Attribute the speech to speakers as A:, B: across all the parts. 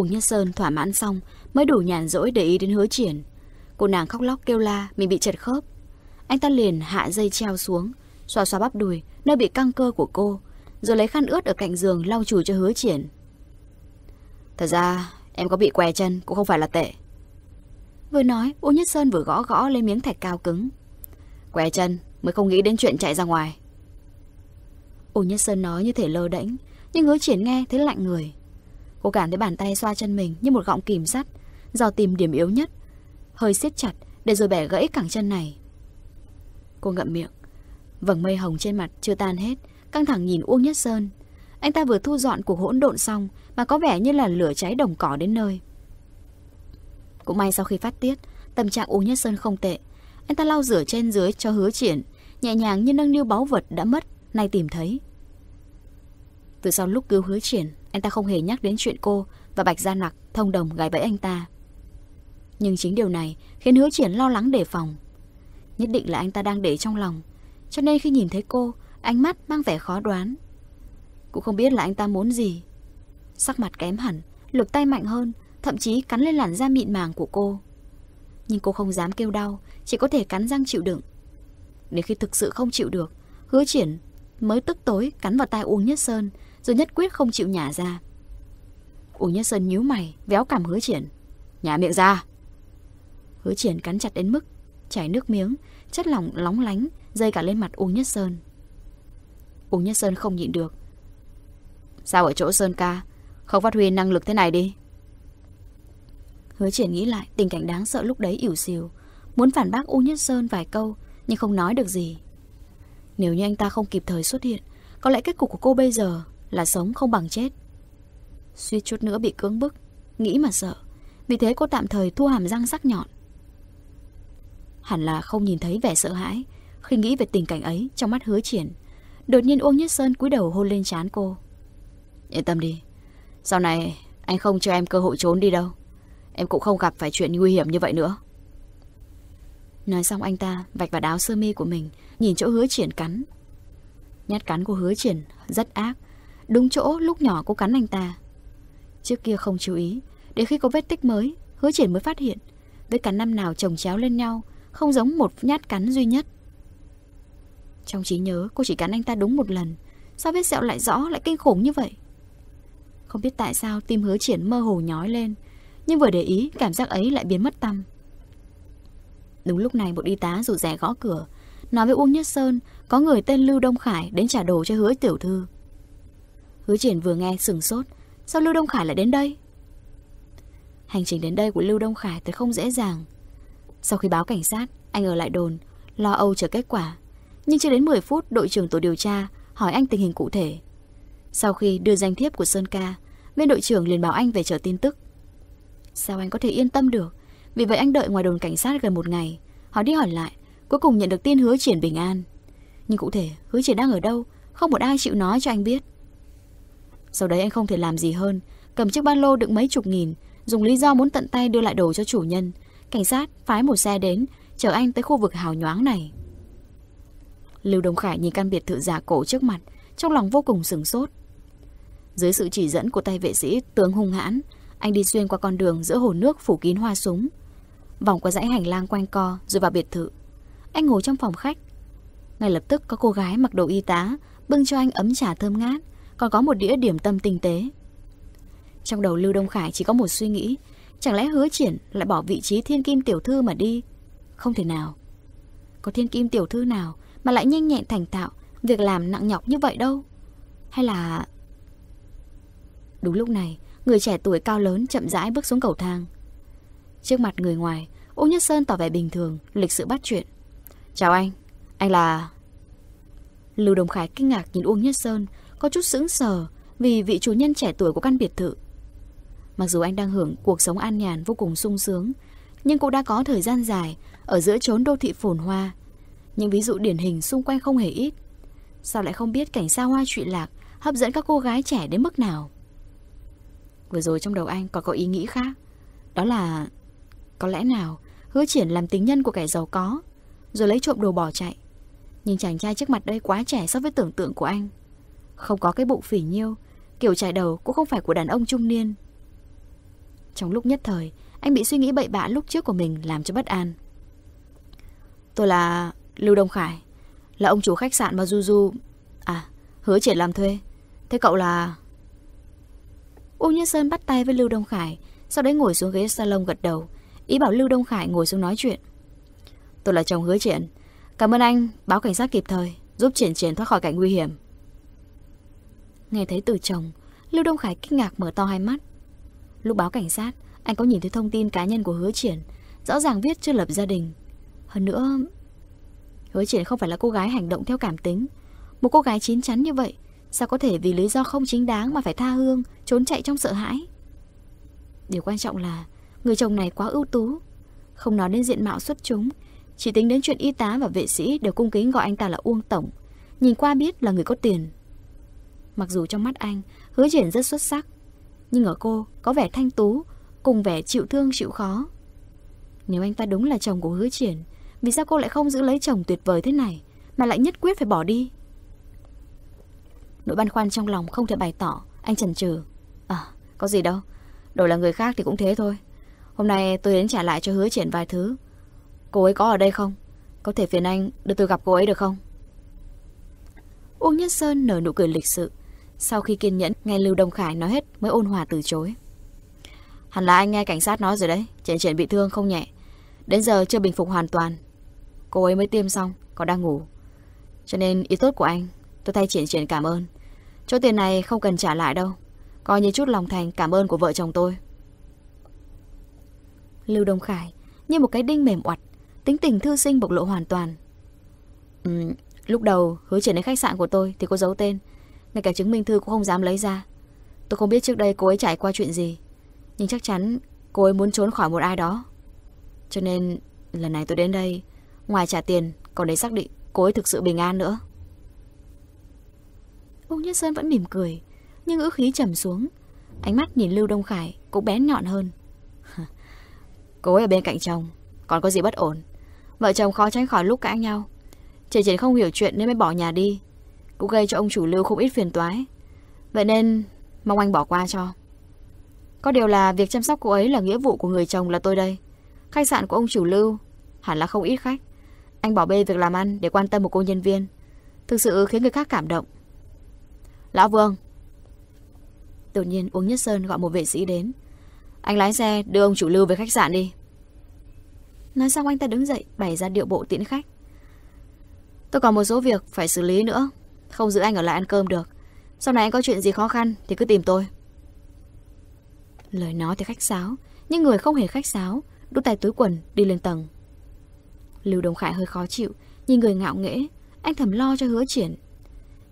A: Uống Nhất Sơn thỏa mãn xong mới đủ nhàn rỗi để ý đến hứa triển. Cô nàng khóc lóc kêu la mình bị chật khớp. Anh ta liền hạ dây treo xuống, xoa xoa bắp đùi nơi bị căng cơ của cô, rồi lấy khăn ướt ở cạnh giường lau chùi cho hứa triển. Thật ra em có bị què chân cũng không phải là tệ. Vừa nói, Uông Nhất Sơn vừa gõ gõ lên miếng thạch cao cứng. Què chân mới không nghĩ đến chuyện chạy ra ngoài. Uông Nhất Sơn nói như thể lơ đễnh, nhưng hứa triển nghe thấy lạnh người. Cô cảm thấy bàn tay xoa chân mình như một gọng kìm sắt, do tìm điểm yếu nhất. Hơi siết chặt để rồi bẻ gãy cẳng chân này. Cô ngậm miệng. Vầng mây hồng trên mặt chưa tan hết, căng thẳng nhìn Uông Nhất Sơn. Anh ta vừa thu dọn cuộc hỗn độn xong mà có vẻ như là lửa cháy đồng cỏ đến nơi. Cũng may sau khi phát tiết, tâm trạng Uông Nhất Sơn không tệ. Anh ta lau rửa trên dưới cho hứa triển, nhẹ nhàng như nâng niu báu vật đã mất, nay tìm thấy. Từ sau lúc cứu hứa triển, anh ta không hề nhắc đến chuyện cô Và Bạch Gia Nặc thông đồng gài bẫy anh ta Nhưng chính điều này Khiến hứa triển lo lắng đề phòng Nhất định là anh ta đang để trong lòng Cho nên khi nhìn thấy cô Ánh mắt mang vẻ khó đoán Cũng không biết là anh ta muốn gì Sắc mặt kém hẳn Lực tay mạnh hơn Thậm chí cắn lên làn da mịn màng của cô Nhưng cô không dám kêu đau Chỉ có thể cắn răng chịu đựng Đến khi thực sự không chịu được Hứa triển mới tức tối cắn vào tai Uông Nhất Sơn rồi nhất quyết không chịu nhả ra. Uông Nhất Sơn nhíu mày, véo cảm hứa triển. Nhả miệng ra! Hứa triển cắn chặt đến mức, chảy nước miếng, chất lỏng lóng lánh, dây cả lên mặt Uông Nhất Sơn. Uông Nhất Sơn không nhịn được. Sao ở chỗ Sơn ca, không phát huy năng lực thế này đi? Hứa triển nghĩ lại tình cảnh đáng sợ lúc đấy ỉu xìu, muốn phản bác Uông Nhất Sơn vài câu nhưng không nói được gì. Nếu như anh ta không kịp thời xuất hiện, có lẽ kết cục của cô bây giờ là sống không bằng chết Suy chút nữa bị cưỡng bức Nghĩ mà sợ Vì thế cô tạm thời thua hàm răng sắc nhọn Hẳn là không nhìn thấy vẻ sợ hãi Khi nghĩ về tình cảnh ấy trong mắt hứa triển Đột nhiên Uông Nhất Sơn cúi đầu hôn lên trán cô Yên tâm đi Sau này anh không cho em cơ hội trốn đi đâu Em cũng không gặp phải chuyện nguy hiểm như vậy nữa Nói xong anh ta vạch vào áo sơ mi của mình Nhìn chỗ hứa triển cắn Nhát cắn của hứa triển rất ác Đúng chỗ lúc nhỏ cô cắn anh ta Trước kia không chú ý để khi có vết tích mới Hứa triển mới phát hiện Vết cắn năm nào chồng chéo lên nhau Không giống một nhát cắn duy nhất Trong trí nhớ cô chỉ cắn anh ta đúng một lần Sao vết sẹo lại rõ lại kinh khủng như vậy Không biết tại sao tim hứa triển mơ hồ nhói lên Nhưng vừa để ý cảm giác ấy lại biến mất tâm Đúng lúc này một y tá rủ rẻ gõ cửa Nói với Uông Nhất Sơn Có người tên Lưu Đông Khải đến trả đồ cho hứa tiểu thư Hứa triển vừa nghe sừng sốt Sao Lưu Đông Khải lại đến đây Hành trình đến đây của Lưu Đông Khải thật không dễ dàng Sau khi báo cảnh sát Anh ở lại đồn Lo âu chờ kết quả Nhưng chưa đến 10 phút đội trưởng tổ điều tra Hỏi anh tình hình cụ thể Sau khi đưa danh thiếp của Sơn Ca Bên đội trưởng liền bảo anh về chờ tin tức Sao anh có thể yên tâm được Vì vậy anh đợi ngoài đồn cảnh sát gần một ngày Hỏi đi hỏi lại Cuối cùng nhận được tin hứa triển bình an Nhưng cụ thể hứa triển đang ở đâu Không một ai chịu nói cho anh biết sau đấy anh không thể làm gì hơn Cầm chiếc ba lô đựng mấy chục nghìn Dùng lý do muốn tận tay đưa lại đồ cho chủ nhân Cảnh sát phái một xe đến Chở anh tới khu vực hào nhoáng này Lưu Đông Khải nhìn căn biệt thự giả cổ trước mặt Trong lòng vô cùng sừng sốt Dưới sự chỉ dẫn của tay vệ sĩ tướng hung hãn Anh đi xuyên qua con đường giữa hồ nước phủ kín hoa súng Vòng qua dãy hành lang quanh co Rồi vào biệt thự Anh ngồi trong phòng khách Ngay lập tức có cô gái mặc đồ y tá Bưng cho anh ấm trà thơm ngát còn có một đĩa điểm tâm tinh tế. Trong đầu Lưu Đông Khải chỉ có một suy nghĩ, chẳng lẽ hứa triển lại bỏ vị trí thiên kim tiểu thư mà đi? Không thể nào. Có thiên kim tiểu thư nào mà lại nhanh nhẹn thành tạo, việc làm nặng nhọc như vậy đâu? Hay là... Đúng lúc này, người trẻ tuổi cao lớn chậm rãi bước xuống cầu thang. Trước mặt người ngoài, Ú Nhất Sơn tỏ vẻ bình thường, lịch sự bắt chuyện. Chào anh, anh là... Lưu Đồng Khải kinh ngạc nhìn Uông Nhất Sơn có chút sững sờ vì vị chủ nhân trẻ tuổi của căn biệt thự. Mặc dù anh đang hưởng cuộc sống an nhàn vô cùng sung sướng, nhưng cũng đã có thời gian dài ở giữa chốn đô thị phồn hoa. Những ví dụ điển hình xung quanh không hề ít. Sao lại không biết cảnh xa hoa trụy lạc hấp dẫn các cô gái trẻ đến mức nào? Vừa rồi trong đầu anh còn có ý nghĩ khác. Đó là... Có lẽ nào hứa triển làm tính nhân của kẻ giàu có, rồi lấy trộm đồ bỏ chạy. Nhưng chàng trai trước mặt đây quá trẻ so với tưởng tượng của anh. Không có cái bụng phỉ nhiêu Kiểu trải đầu cũng không phải của đàn ông trung niên Trong lúc nhất thời Anh bị suy nghĩ bậy bạ lúc trước của mình Làm cho bất an Tôi là Lưu Đông Khải Là ông chủ khách sạn mà Du À hứa triển làm thuê Thế cậu là U nhân Sơn bắt tay với Lưu Đông Khải Sau đấy ngồi xuống ghế salon gật đầu Ý bảo Lưu Đông Khải ngồi xuống nói chuyện Tôi là chồng hứa triển Cảm ơn anh báo cảnh sát kịp thời Giúp triển triển thoát khỏi cảnh nguy hiểm Nghe thấy từ chồng Lưu Đông Khải kinh ngạc mở to hai mắt Lúc báo cảnh sát Anh có nhìn thấy thông tin cá nhân của hứa triển Rõ ràng viết chưa lập gia đình Hơn nữa Hứa triển không phải là cô gái hành động theo cảm tính Một cô gái chín chắn như vậy Sao có thể vì lý do không chính đáng mà phải tha hương Trốn chạy trong sợ hãi Điều quan trọng là Người chồng này quá ưu tú Không nói đến diện mạo xuất chúng Chỉ tính đến chuyện y tá và vệ sĩ đều cung kính gọi anh ta là Uông Tổng Nhìn qua biết là người có tiền Mặc dù trong mắt anh, hứa triển rất xuất sắc, nhưng ở cô có vẻ thanh tú, cùng vẻ chịu thương chịu khó. Nếu anh ta đúng là chồng của hứa triển, vì sao cô lại không giữ lấy chồng tuyệt vời thế này, mà lại nhất quyết phải bỏ đi? Nỗi băn khoăn trong lòng không thể bày tỏ, anh chần chừ. À, có gì đâu, đổi là người khác thì cũng thế thôi. Hôm nay tôi đến trả lại cho hứa triển vài thứ. Cô ấy có ở đây không? Có thể phiền anh đưa tôi gặp cô ấy được không? Uông Nhất Sơn nở nụ cười lịch sự sau khi kiên nhẫn, nghe Lưu Đông Khải nói hết mới ôn hòa từ chối. Hẳn là anh nghe cảnh sát nói rồi đấy, triển triển bị thương không nhẹ. Đến giờ chưa bình phục hoàn toàn. Cô ấy mới tiêm xong, còn đang ngủ. Cho nên ý tốt của anh, tôi thay triển triển cảm ơn. Chỗ tiền này không cần trả lại đâu. Coi như chút lòng thành cảm ơn của vợ chồng tôi. Lưu Đông Khải như một cái đinh mềm oặt, tính tình thư sinh bộc lộ hoàn toàn. Ừ, lúc đầu hứa chuyển đến khách sạn của tôi thì cô giấu tên, ngay cả chứng minh thư cũng không dám lấy ra Tôi không biết trước đây cô ấy trải qua chuyện gì Nhưng chắc chắn cô ấy muốn trốn khỏi một ai đó Cho nên lần này tôi đến đây Ngoài trả tiền còn để xác định cô ấy thực sự bình an nữa Úc Nhất Sơn vẫn mỉm cười Nhưng ngữ khí trầm xuống Ánh mắt nhìn Lưu Đông Khải cũng bén nhọn hơn Cô ấy ở bên cạnh chồng Còn có gì bất ổn Vợ chồng khó tránh khỏi lúc cãi nhau Chỉ chỉ không hiểu chuyện nên mới bỏ nhà đi cũng gây cho ông chủ lưu không ít phiền toái. Vậy nên mong anh bỏ qua cho. Có điều là việc chăm sóc cô ấy là nghĩa vụ của người chồng là tôi đây. Khách sạn của ông chủ lưu hẳn là không ít khách. Anh bỏ bê việc làm ăn để quan tâm một cô nhân viên. Thực sự khiến người khác cảm động. Lão Vương Đột nhiên Uống Nhất Sơn gọi một vệ sĩ đến. Anh lái xe đưa ông chủ lưu về khách sạn đi. Nói xong anh ta đứng dậy bày ra điệu bộ tiễn khách. Tôi còn một số việc phải xử lý nữa. Không giữ anh ở lại ăn cơm được Sau này anh có chuyện gì khó khăn thì cứ tìm tôi Lời nói thì khách sáo Nhưng người không hề khách sáo Đút tay túi quần đi lên tầng Lưu Đồng Khải hơi khó chịu Nhìn người ngạo nghễ Anh thầm lo cho hứa triển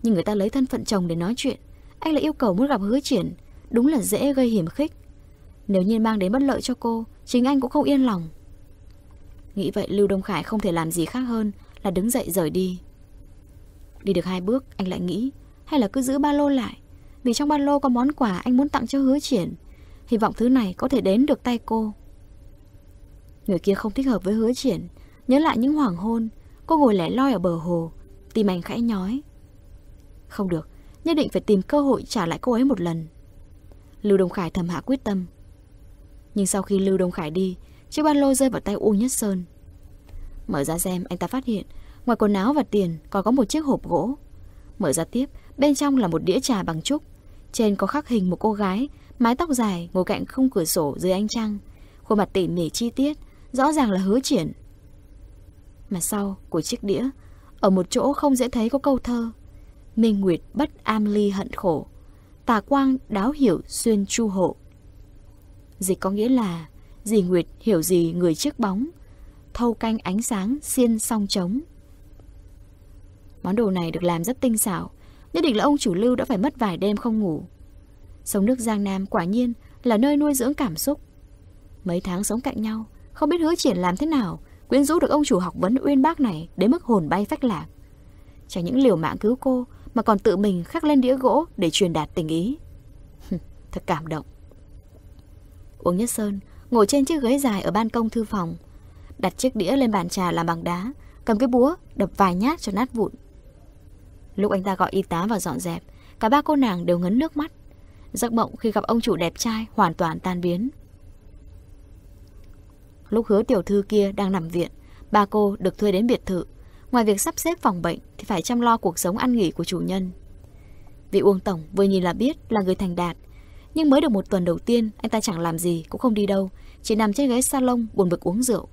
A: Nhưng người ta lấy thân phận chồng để nói chuyện Anh lại yêu cầu muốn gặp hứa triển Đúng là dễ gây hiểm khích Nếu nhiên mang đến bất lợi cho cô Chính anh cũng không yên lòng Nghĩ vậy Lưu Đông Khải không thể làm gì khác hơn Là đứng dậy rời đi Đi được hai bước, anh lại nghĩ, hay là cứ giữ ba lô lại, vì trong ba lô có món quà anh muốn tặng cho hứa triển. Hy vọng thứ này có thể đến được tay cô. Người kia không thích hợp với hứa triển, nhớ lại những hoàng hôn, cô ngồi lẻ loi ở bờ hồ, tim anh khẽ nhói. Không được, nhất định phải tìm cơ hội trả lại cô ấy một lần. Lưu Đông Khải thầm hạ quyết tâm. Nhưng sau khi Lưu Đông Khải đi, chiếc ba lô rơi vào tay U Nhất Sơn. Mở ra xem, anh ta phát hiện Ngoài quần áo và tiền còn có một chiếc hộp gỗ. Mở ra tiếp, bên trong là một đĩa trà bằng trúc. Trên có khắc hình một cô gái, mái tóc dài ngồi cạnh không cửa sổ dưới ánh trăng. Khuôn mặt tỉ mỉ chi tiết, rõ ràng là hứa triển. Mà sau của chiếc đĩa, ở một chỗ không dễ thấy có câu thơ. Minh Nguyệt bất am ly hận khổ, tà quang đáo hiểu xuyên chu hộ. Dịch có nghĩa là, dì Nguyệt hiểu gì người chiếc bóng, thâu canh ánh sáng xiên song trống. Món đồ này được làm rất tinh xảo, nhất định là ông chủ Lưu đã phải mất vài đêm không ngủ. sống nước Giang Nam quả nhiên là nơi nuôi dưỡng cảm xúc. Mấy tháng sống cạnh nhau, không biết hứa triển làm thế nào, quyến rũ được ông chủ học vấn uyên bác này đến mức hồn bay phách lạc. Chẳng những liều mạng cứu cô mà còn tự mình khắc lên đĩa gỗ để truyền đạt tình ý. Thật cảm động. Uống Nhất Sơn ngồi trên chiếc ghế dài ở ban công thư phòng, đặt chiếc đĩa lên bàn trà làm bằng đá, cầm cái búa đập vài nhát cho nát vụn. Lúc anh ta gọi y tá vào dọn dẹp, cả ba cô nàng đều ngấn nước mắt. Giấc mộng khi gặp ông chủ đẹp trai hoàn toàn tan biến. Lúc hứa tiểu thư kia đang nằm viện, ba cô được thuê đến biệt thự. Ngoài việc sắp xếp phòng bệnh thì phải chăm lo cuộc sống ăn nghỉ của chủ nhân. Vị Uông Tổng vừa nhìn là biết là người thành đạt. Nhưng mới được một tuần đầu tiên, anh ta chẳng làm gì, cũng không đi đâu, chỉ nằm trên ghế salon buồn bực uống rượu.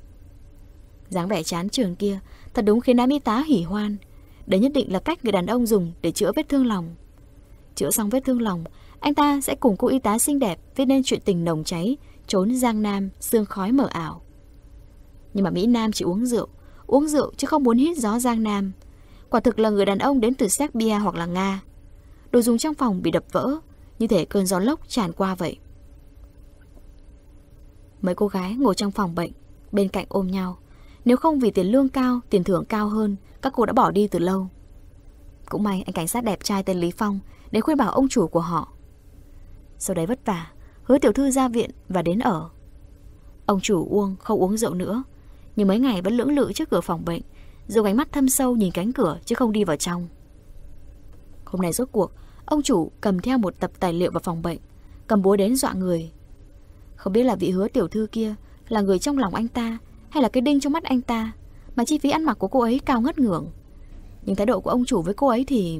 A: dáng vẻ chán trường kia, thật đúng khiến đám y tá hỉ hoan, Đấy nhất định là cách người đàn ông dùng để chữa vết thương lòng. Chữa xong vết thương lòng, anh ta sẽ cùng cô y tá xinh đẹp viết nên chuyện tình nồng cháy, trốn Giang Nam, xương khói mở ảo. Nhưng mà Mỹ Nam chỉ uống rượu, uống rượu chứ không muốn hít gió Giang Nam. Quả thực là người đàn ông đến từ Serbia hoặc là Nga. Đồ dùng trong phòng bị đập vỡ, như thể cơn gió lốc tràn qua vậy. Mấy cô gái ngồi trong phòng bệnh, bên cạnh ôm nhau. Nếu không vì tiền lương cao, tiền thưởng cao hơn, các cô đã bỏ đi từ lâu. Cũng may anh cảnh sát đẹp trai tên Lý Phong đến khuyên bảo ông chủ của họ. Sau đấy vất vả, hứa tiểu thư ra viện và đến ở. Ông chủ Uông không uống rượu nữa, nhưng mấy ngày vẫn lưỡng lự trước cửa phòng bệnh, dùng ánh mắt thâm sâu nhìn cánh cửa chứ không đi vào trong. Hôm nay rốt cuộc, ông chủ cầm theo một tập tài liệu vào phòng bệnh, cầm búa đến dọa người. Không biết là vị hứa tiểu thư kia là người trong lòng anh ta hay là cái đinh trong mắt anh ta mà chi phí ăn mặc của cô ấy cao ngất ngưỡng. Nhưng thái độ của ông chủ với cô ấy thì...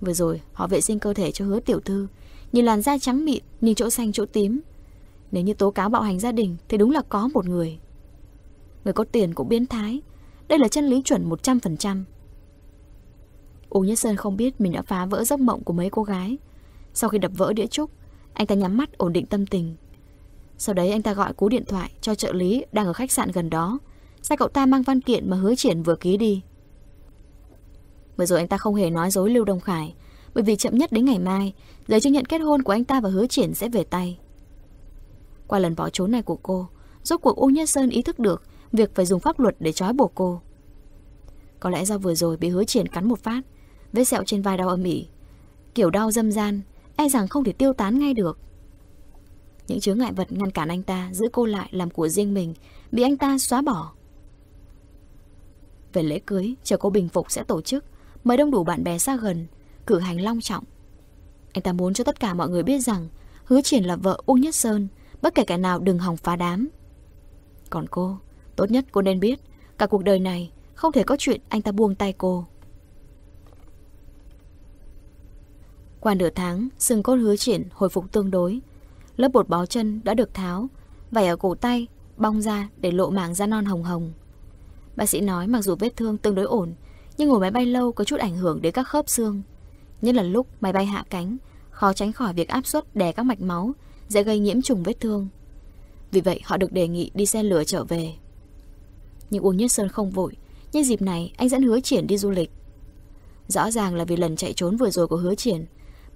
A: Vừa rồi, họ vệ sinh cơ thể cho hứa tiểu thư, nhìn làn da trắng mịn, nhìn chỗ xanh chỗ tím. Nếu như tố cáo bạo hành gia đình thì đúng là có một người. Người có tiền cũng biến thái. Đây là chân lý chuẩn 100%. Uông Nhất Sơn không biết mình đã phá vỡ giấc mộng của mấy cô gái. Sau khi đập vỡ đĩa trúc, anh ta nhắm mắt ổn định tâm tình. Sau đấy anh ta gọi cú điện thoại cho trợ lý đang ở khách sạn gần đó sai cậu ta mang văn kiện mà hứa triển vừa ký đi Vừa rồi anh ta không hề nói dối Lưu Đông Khải Bởi vì chậm nhất đến ngày mai Giấy chứng nhận kết hôn của anh ta và hứa triển sẽ về tay Qua lần bỏ trốn này của cô Rốt cuộc U Nhất Sơn ý thức được Việc phải dùng pháp luật để trói buộc cô Có lẽ do vừa rồi bị hứa triển cắn một phát Vết sẹo trên vai đau âm ỉ Kiểu đau dâm gian E rằng không thể tiêu tán ngay được Những chứa ngại vật ngăn cản anh ta Giữ cô lại làm của riêng mình Bị anh ta xóa bỏ về lễ cưới chờ cô bình phục sẽ tổ chức, mời đông đủ bạn bè xa gần, cử hành long trọng. Anh ta muốn cho tất cả mọi người biết rằng Hứa Triển là vợ Uông Nhất Sơn, bất kể kẻ nào đừng hòng phá đám. Còn cô, tốt nhất cô nên biết, cả cuộc đời này không thể có chuyện anh ta buông tay cô. Qua nửa tháng, xương cốt hứa triển hồi phục tương đối. Lớp bột bó chân đã được tháo, vảy ở cổ tay, bong ra để lộ mảng da non hồng hồng. Bác sĩ nói mặc dù vết thương tương đối ổn, nhưng ngồi máy bay lâu có chút ảnh hưởng đến các khớp xương. Nhất là lúc máy bay hạ cánh, khó tránh khỏi việc áp suất đè các mạch máu, dễ gây nhiễm trùng vết thương. Vì vậy họ được đề nghị đi xe lửa trở về. Nhưng Uông Nhất Sơn không vội, nhân dịp này anh dẫn hứa triển đi du lịch. Rõ ràng là vì lần chạy trốn vừa rồi của hứa triển,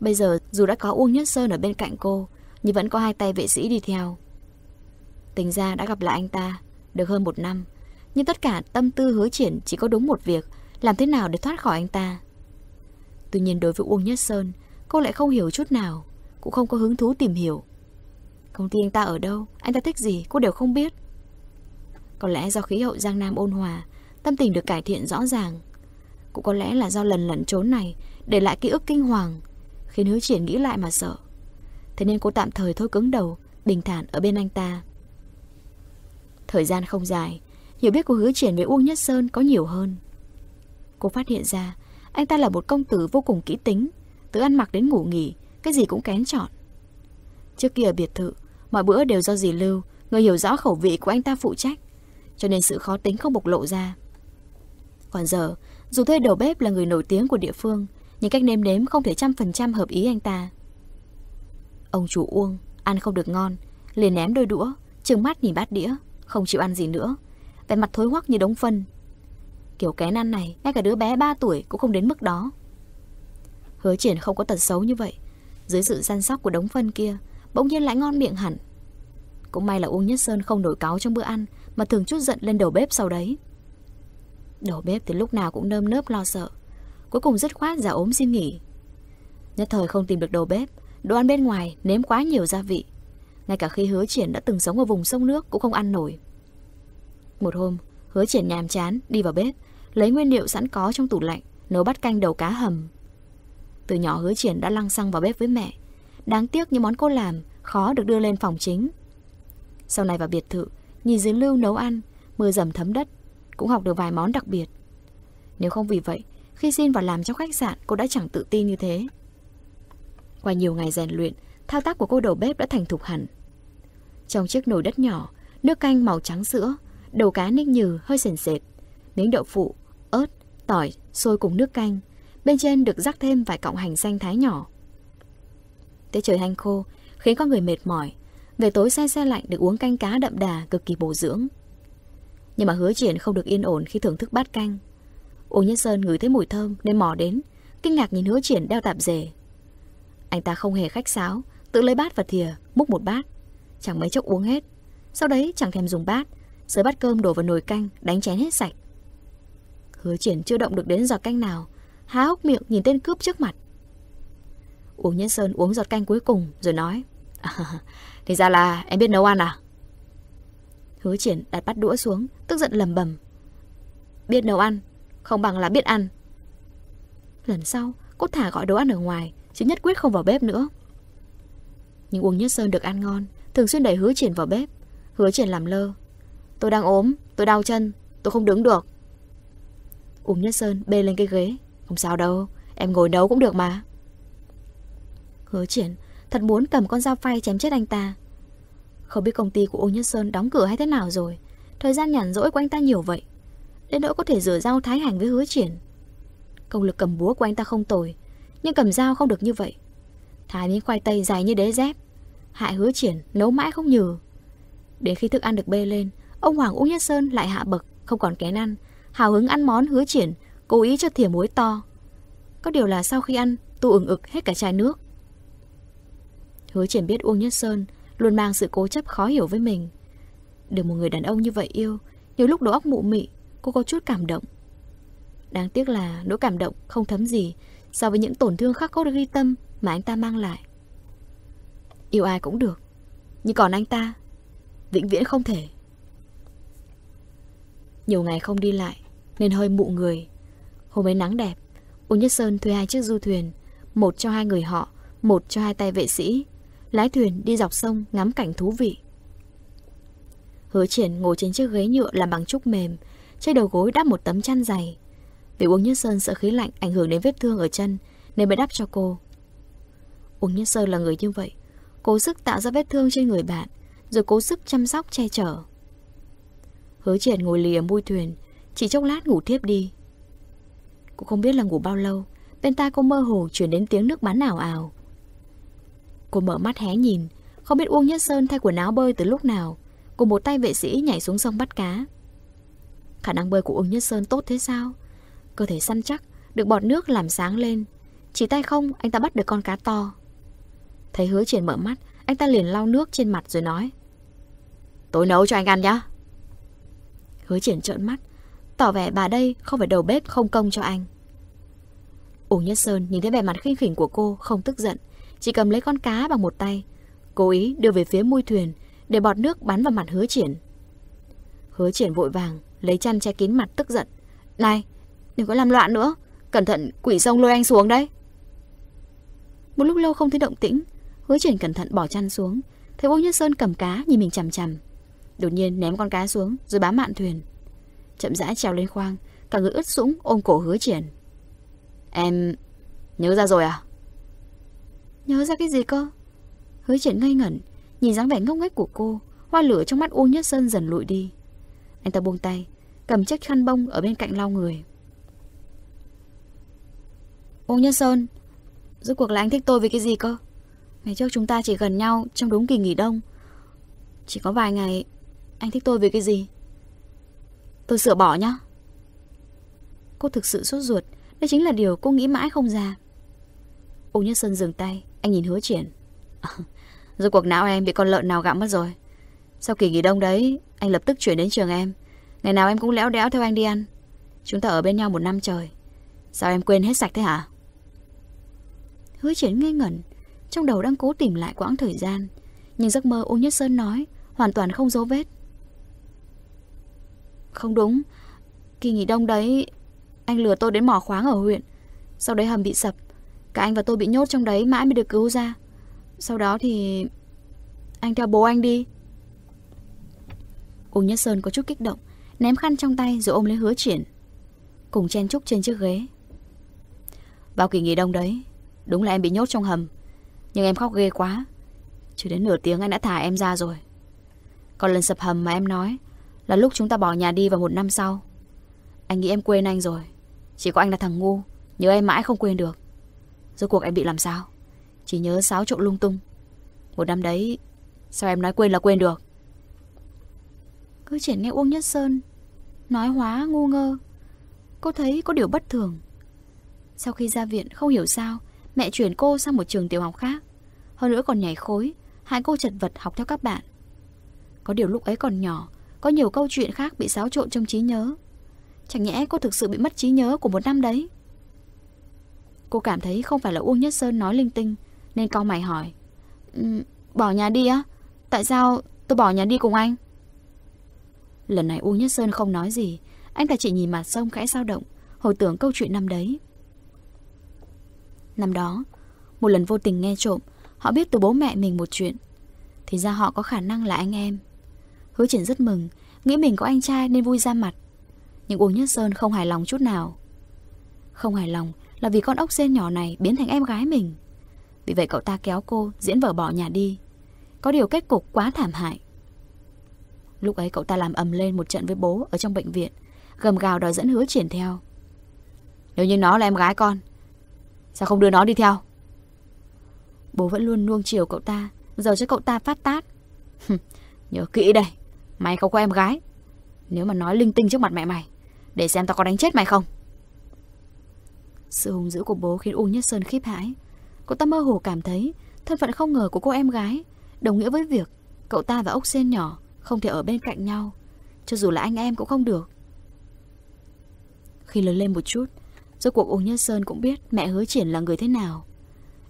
A: bây giờ dù đã có Uông Nhất Sơn ở bên cạnh cô, nhưng vẫn có hai tay vệ sĩ đi theo. tình ra đã gặp lại anh ta, được hơn một năm, nhưng tất cả tâm tư hứa triển chỉ có đúng một việc Làm thế nào để thoát khỏi anh ta Tuy nhiên đối với Uông Nhất Sơn Cô lại không hiểu chút nào Cũng không có hứng thú tìm hiểu Công ty anh ta ở đâu Anh ta thích gì cô đều không biết Có lẽ do khí hậu Giang Nam ôn hòa Tâm tình được cải thiện rõ ràng Cũng có lẽ là do lần lẩn trốn này Để lại ký ức kinh hoàng Khiến hứa triển nghĩ lại mà sợ Thế nên cô tạm thời thôi cứng đầu Bình thản ở bên anh ta Thời gian không dài Hiểu biết của hứa triển về Uông Nhất Sơn có nhiều hơn Cô phát hiện ra Anh ta là một công tử vô cùng kỹ tính Từ ăn mặc đến ngủ nghỉ Cái gì cũng kén chọn Trước kia ở biệt thự Mọi bữa đều do dì Lưu Người hiểu rõ khẩu vị của anh ta phụ trách Cho nên sự khó tính không bộc lộ ra Còn giờ Dù thuê đầu bếp là người nổi tiếng của địa phương Nhưng cách nêm nếm không thể trăm phần trăm hợp ý anh ta Ông chủ Uông Ăn không được ngon liền ném đôi đũa Trừng mắt nhìn bát đĩa Không chịu ăn gì nữa vẻ mặt thối hoắc như đống phân. Kiểu cái ăn này, ngay cả đứa bé 3 tuổi cũng không đến mức đó. Hứa triển không có tật xấu như vậy. Dưới sự săn sóc của đống phân kia, bỗng nhiên lại ngon miệng hẳn. Cũng may là Uông Nhất Sơn không nổi cáo trong bữa ăn, mà thường chút giận lên đầu bếp sau đấy. Đầu bếp thì lúc nào cũng nơm nớp lo sợ. Cuối cùng dứt khoát giả ốm xin nghỉ. Nhất thời không tìm được đầu bếp, đồ ăn bên ngoài nếm quá nhiều gia vị. Ngay cả khi hứa triển đã từng sống ở vùng sông nước cũng không ăn nổi. Một hôm, hứa triển nhàm chán, đi vào bếp, lấy nguyên liệu sẵn có trong tủ lạnh, nấu bát canh đầu cá hầm. Từ nhỏ hứa triển đã lăng xăng vào bếp với mẹ. Đáng tiếc những món cô làm khó được đưa lên phòng chính. Sau này vào biệt thự, nhìn dưới lưu nấu ăn, mưa dầm thấm đất, cũng học được vài món đặc biệt. Nếu không vì vậy, khi xin vào làm trong khách sạn cô đã chẳng tự tin như thế. Qua nhiều ngày rèn luyện, thao tác của cô đầu bếp đã thành thục hẳn. Trong chiếc nồi đất nhỏ, nước canh màu trắng sữa đầu cá ninh nhừ hơi sền sệt, miếng đậu phụ, ớt, tỏi, sôi cùng nước canh. Bên trên được rắc thêm vài cọng hành xanh thái nhỏ. Tiết trời hanh khô khiến con người mệt mỏi. Về tối xe xe lạnh được uống canh cá đậm đà cực kỳ bổ dưỡng. Nhưng mà hứa triển không được yên ổn khi thưởng thức bát canh. Ô Nhất Sơn ngửi thấy mùi thơm nên mò đến, kinh ngạc nhìn hứa triển đeo tạp dề. Anh ta không hề khách sáo, tự lấy bát và thìa, múc một bát. Chẳng mấy chốc uống hết. Sau đấy chẳng thèm dùng bát, rồi bắt cơm đổ vào nồi canh Đánh chén hết sạch Hứa triển chưa động được đến giọt canh nào Há hốc miệng nhìn tên cướp trước mặt Uống Nhân Sơn uống giọt canh cuối cùng Rồi nói Thì ra là em biết nấu ăn à Hứa triển đặt bát đũa xuống Tức giận lầm bầm Biết nấu ăn Không bằng là biết ăn Lần sau cô thả gọi đồ ăn ở ngoài Chứ nhất quyết không vào bếp nữa Nhưng Uông Nhất Sơn được ăn ngon Thường xuyên đẩy hứa triển vào bếp Hứa triển làm lơ Tôi đang ốm, tôi đau chân, tôi không đứng được. Uống Nhất Sơn bê lên cái ghế. Không sao đâu, em ngồi nấu cũng được mà. Hứa triển, thật muốn cầm con dao phay chém chết anh ta. Không biết công ty của Uông Nhất Sơn đóng cửa hay thế nào rồi. Thời gian nhàn rỗi của anh ta nhiều vậy. Đến nỗi có thể rửa dao thái hành với hứa triển. Công lực cầm búa của anh ta không tồi, nhưng cầm dao không được như vậy. Thái miếng khoai tây dài như đế dép. Hại hứa triển, nấu mãi không nhừ. Đến khi thức ăn được bê lên, Ông Hoàng Úc nhân Sơn lại hạ bậc, không còn kén ăn, hào hứng ăn món hứa triển, cố ý cho thìa muối to. Có điều là sau khi ăn, tu ửng ực hết cả chai nước. Hứa triển biết Uông Nhất Sơn luôn mang sự cố chấp khó hiểu với mình. Được một người đàn ông như vậy yêu, nhiều lúc đầu óc mụ mị, cô có chút cảm động. Đáng tiếc là nỗi cảm động không thấm gì so với những tổn thương khắc cốt ghi tâm mà anh ta mang lại. Yêu ai cũng được, nhưng còn anh ta, vĩnh viễn không thể. Nhiều ngày không đi lại Nên hơi mụ người Hôm ấy nắng đẹp Ú Nhất Sơn thuê hai chiếc du thuyền Một cho hai người họ Một cho hai tay vệ sĩ Lái thuyền đi dọc sông ngắm cảnh thú vị Hứa triển ngồi trên chiếc ghế nhựa làm bằng trúc mềm Trên đầu gối đắp một tấm chăn dày Vì Uông Nhất Sơn sợ khí lạnh ảnh hưởng đến vết thương ở chân Nên mới đắp cho cô Uông Nhất Sơn là người như vậy Cố sức tạo ra vết thương trên người bạn Rồi cố sức chăm sóc che chở Hứa triển ngồi lì ở mui thuyền Chỉ chốc lát ngủ tiếp đi Cũng không biết là ngủ bao lâu Bên tai cô mơ hồ chuyển đến tiếng nước bắn ảo ảo Cô mở mắt hé nhìn Không biết Uông Nhất Sơn thay quần áo bơi từ lúc nào Cùng một tay vệ sĩ nhảy xuống sông bắt cá Khả năng bơi của Uông Nhất Sơn tốt thế sao Cơ thể săn chắc Được bọt nước làm sáng lên Chỉ tay không anh ta bắt được con cá to Thấy hứa triển mở mắt Anh ta liền lau nước trên mặt rồi nói Tối nấu cho anh ăn nhá Hứa triển trợn mắt Tỏ vẻ bà đây không phải đầu bếp không công cho anh Uống Nhất Sơn nhìn thấy vẻ mặt khinh khỉnh của cô Không tức giận Chỉ cầm lấy con cá bằng một tay Cố ý đưa về phía mui thuyền Để bọt nước bắn vào mặt hứa triển Hứa triển vội vàng Lấy chăn che kín mặt tức giận Này đừng có làm loạn nữa Cẩn thận quỷ sông lôi anh xuống đấy Một lúc lâu không thấy động tĩnh Hứa triển cẩn thận bỏ chăn xuống Thấy Uông Nhất Sơn cầm cá nhìn mình chằm chằm Đột nhiên ném con cá xuống Rồi bám mạn thuyền Chậm rãi trèo lên khoang Cả người ướt sũng ôm cổ hứa triển Em nhớ ra rồi à Nhớ ra cái gì cơ Hứa triển ngây ngẩn Nhìn dáng vẻ ngốc nghếch của cô Hoa lửa trong mắt Uông Nhất Sơn dần lụi đi Anh ta buông tay Cầm chiếc khăn bông ở bên cạnh lau người Uông Nhân Sơn Rốt cuộc là anh thích tôi vì cái gì cơ Ngày trước chúng ta chỉ gần nhau trong đúng kỳ nghỉ đông Chỉ có vài ngày anh thích tôi vì cái gì? Tôi sửa bỏ nhá. Cô thực sự sốt ruột, đây chính là điều cô nghĩ mãi không ra. Ú Nhất Sơn dừng tay, anh nhìn hứa triển. À, rồi cuộc não em bị con lợn nào gặm mất rồi. Sau kỳ nghỉ đông đấy, anh lập tức chuyển đến trường em. Ngày nào em cũng léo đéo theo anh đi ăn. Chúng ta ở bên nhau một năm trời. Sao em quên hết sạch thế hả? Hứa triển ngây ngẩn, trong đầu đang cố tìm lại quãng thời gian. Nhưng giấc mơ Ú Nhất Sơn nói, hoàn toàn không dấu vết. Không đúng, kỳ nghỉ đông đấy, anh lừa tôi đến mỏ khoáng ở huyện. Sau đấy hầm bị sập, cả anh và tôi bị nhốt trong đấy mãi mới được cứu ra. Sau đó thì... Anh theo bố anh đi. Uông Nhất Sơn có chút kích động, ném khăn trong tay rồi ôm lấy hứa triển. Cùng chen chúc trên chiếc ghế. Vào kỳ nghỉ đông đấy, đúng là em bị nhốt trong hầm. Nhưng em khóc ghê quá. Chưa đến nửa tiếng anh đã thả em ra rồi. Còn lần sập hầm mà em nói, là lúc chúng ta bỏ nhà đi vào một năm sau Anh nghĩ em quên anh rồi Chỉ có anh là thằng ngu Nhớ em mãi không quên được Rốt cuộc em bị làm sao Chỉ nhớ xáo trộn lung tung Một năm đấy Sao em nói quên là quên được Cứ chỉ nghe Uông Nhất Sơn Nói hóa ngu ngơ Cô thấy có điều bất thường Sau khi ra viện không hiểu sao Mẹ chuyển cô sang một trường tiểu học khác Hơn nữa còn nhảy khối Hai cô chật vật học theo các bạn Có điều lúc ấy còn nhỏ có nhiều câu chuyện khác bị xáo trộn trong trí nhớ Chẳng nhẽ cô thực sự bị mất trí nhớ của một năm đấy Cô cảm thấy không phải là Uông Nhất Sơn nói linh tinh Nên cau mày hỏi ừ, Bỏ nhà đi á Tại sao tôi bỏ nhà đi cùng anh Lần này Uông Nhất Sơn không nói gì Anh ta chỉ nhìn mặt sông khẽ sao động Hồi tưởng câu chuyện năm đấy Năm đó Một lần vô tình nghe trộm Họ biết từ bố mẹ mình một chuyện Thì ra họ có khả năng là anh em Hứa triển rất mừng Nghĩ mình có anh trai nên vui ra mặt Nhưng Uông Nhất Sơn không hài lòng chút nào Không hài lòng là vì con ốc sen nhỏ này biến thành em gái mình Vì vậy cậu ta kéo cô diễn vở bỏ nhà đi Có điều kết cục quá thảm hại Lúc ấy cậu ta làm ầm lên một trận với bố ở trong bệnh viện Gầm gào đòi dẫn hứa triển theo Nếu như nó là em gái con Sao không đưa nó đi theo Bố vẫn luôn nuông chiều cậu ta Giờ cho cậu ta phát tát Nhớ kỹ đây Mày không có em gái Nếu mà nói linh tinh trước mặt mẹ mày Để xem tao có đánh chết mày không Sự hùng dữ của bố khiến Uông Nhất Sơn khiếp hãi Cậu ta mơ hồ cảm thấy Thân phận không ngờ của cô em gái Đồng nghĩa với việc cậu ta và ốc sen nhỏ Không thể ở bên cạnh nhau Cho dù là anh em cũng không được Khi lớn lên một chút Rốt cuộc Uông Nhất Sơn cũng biết mẹ hứa triển là người thế nào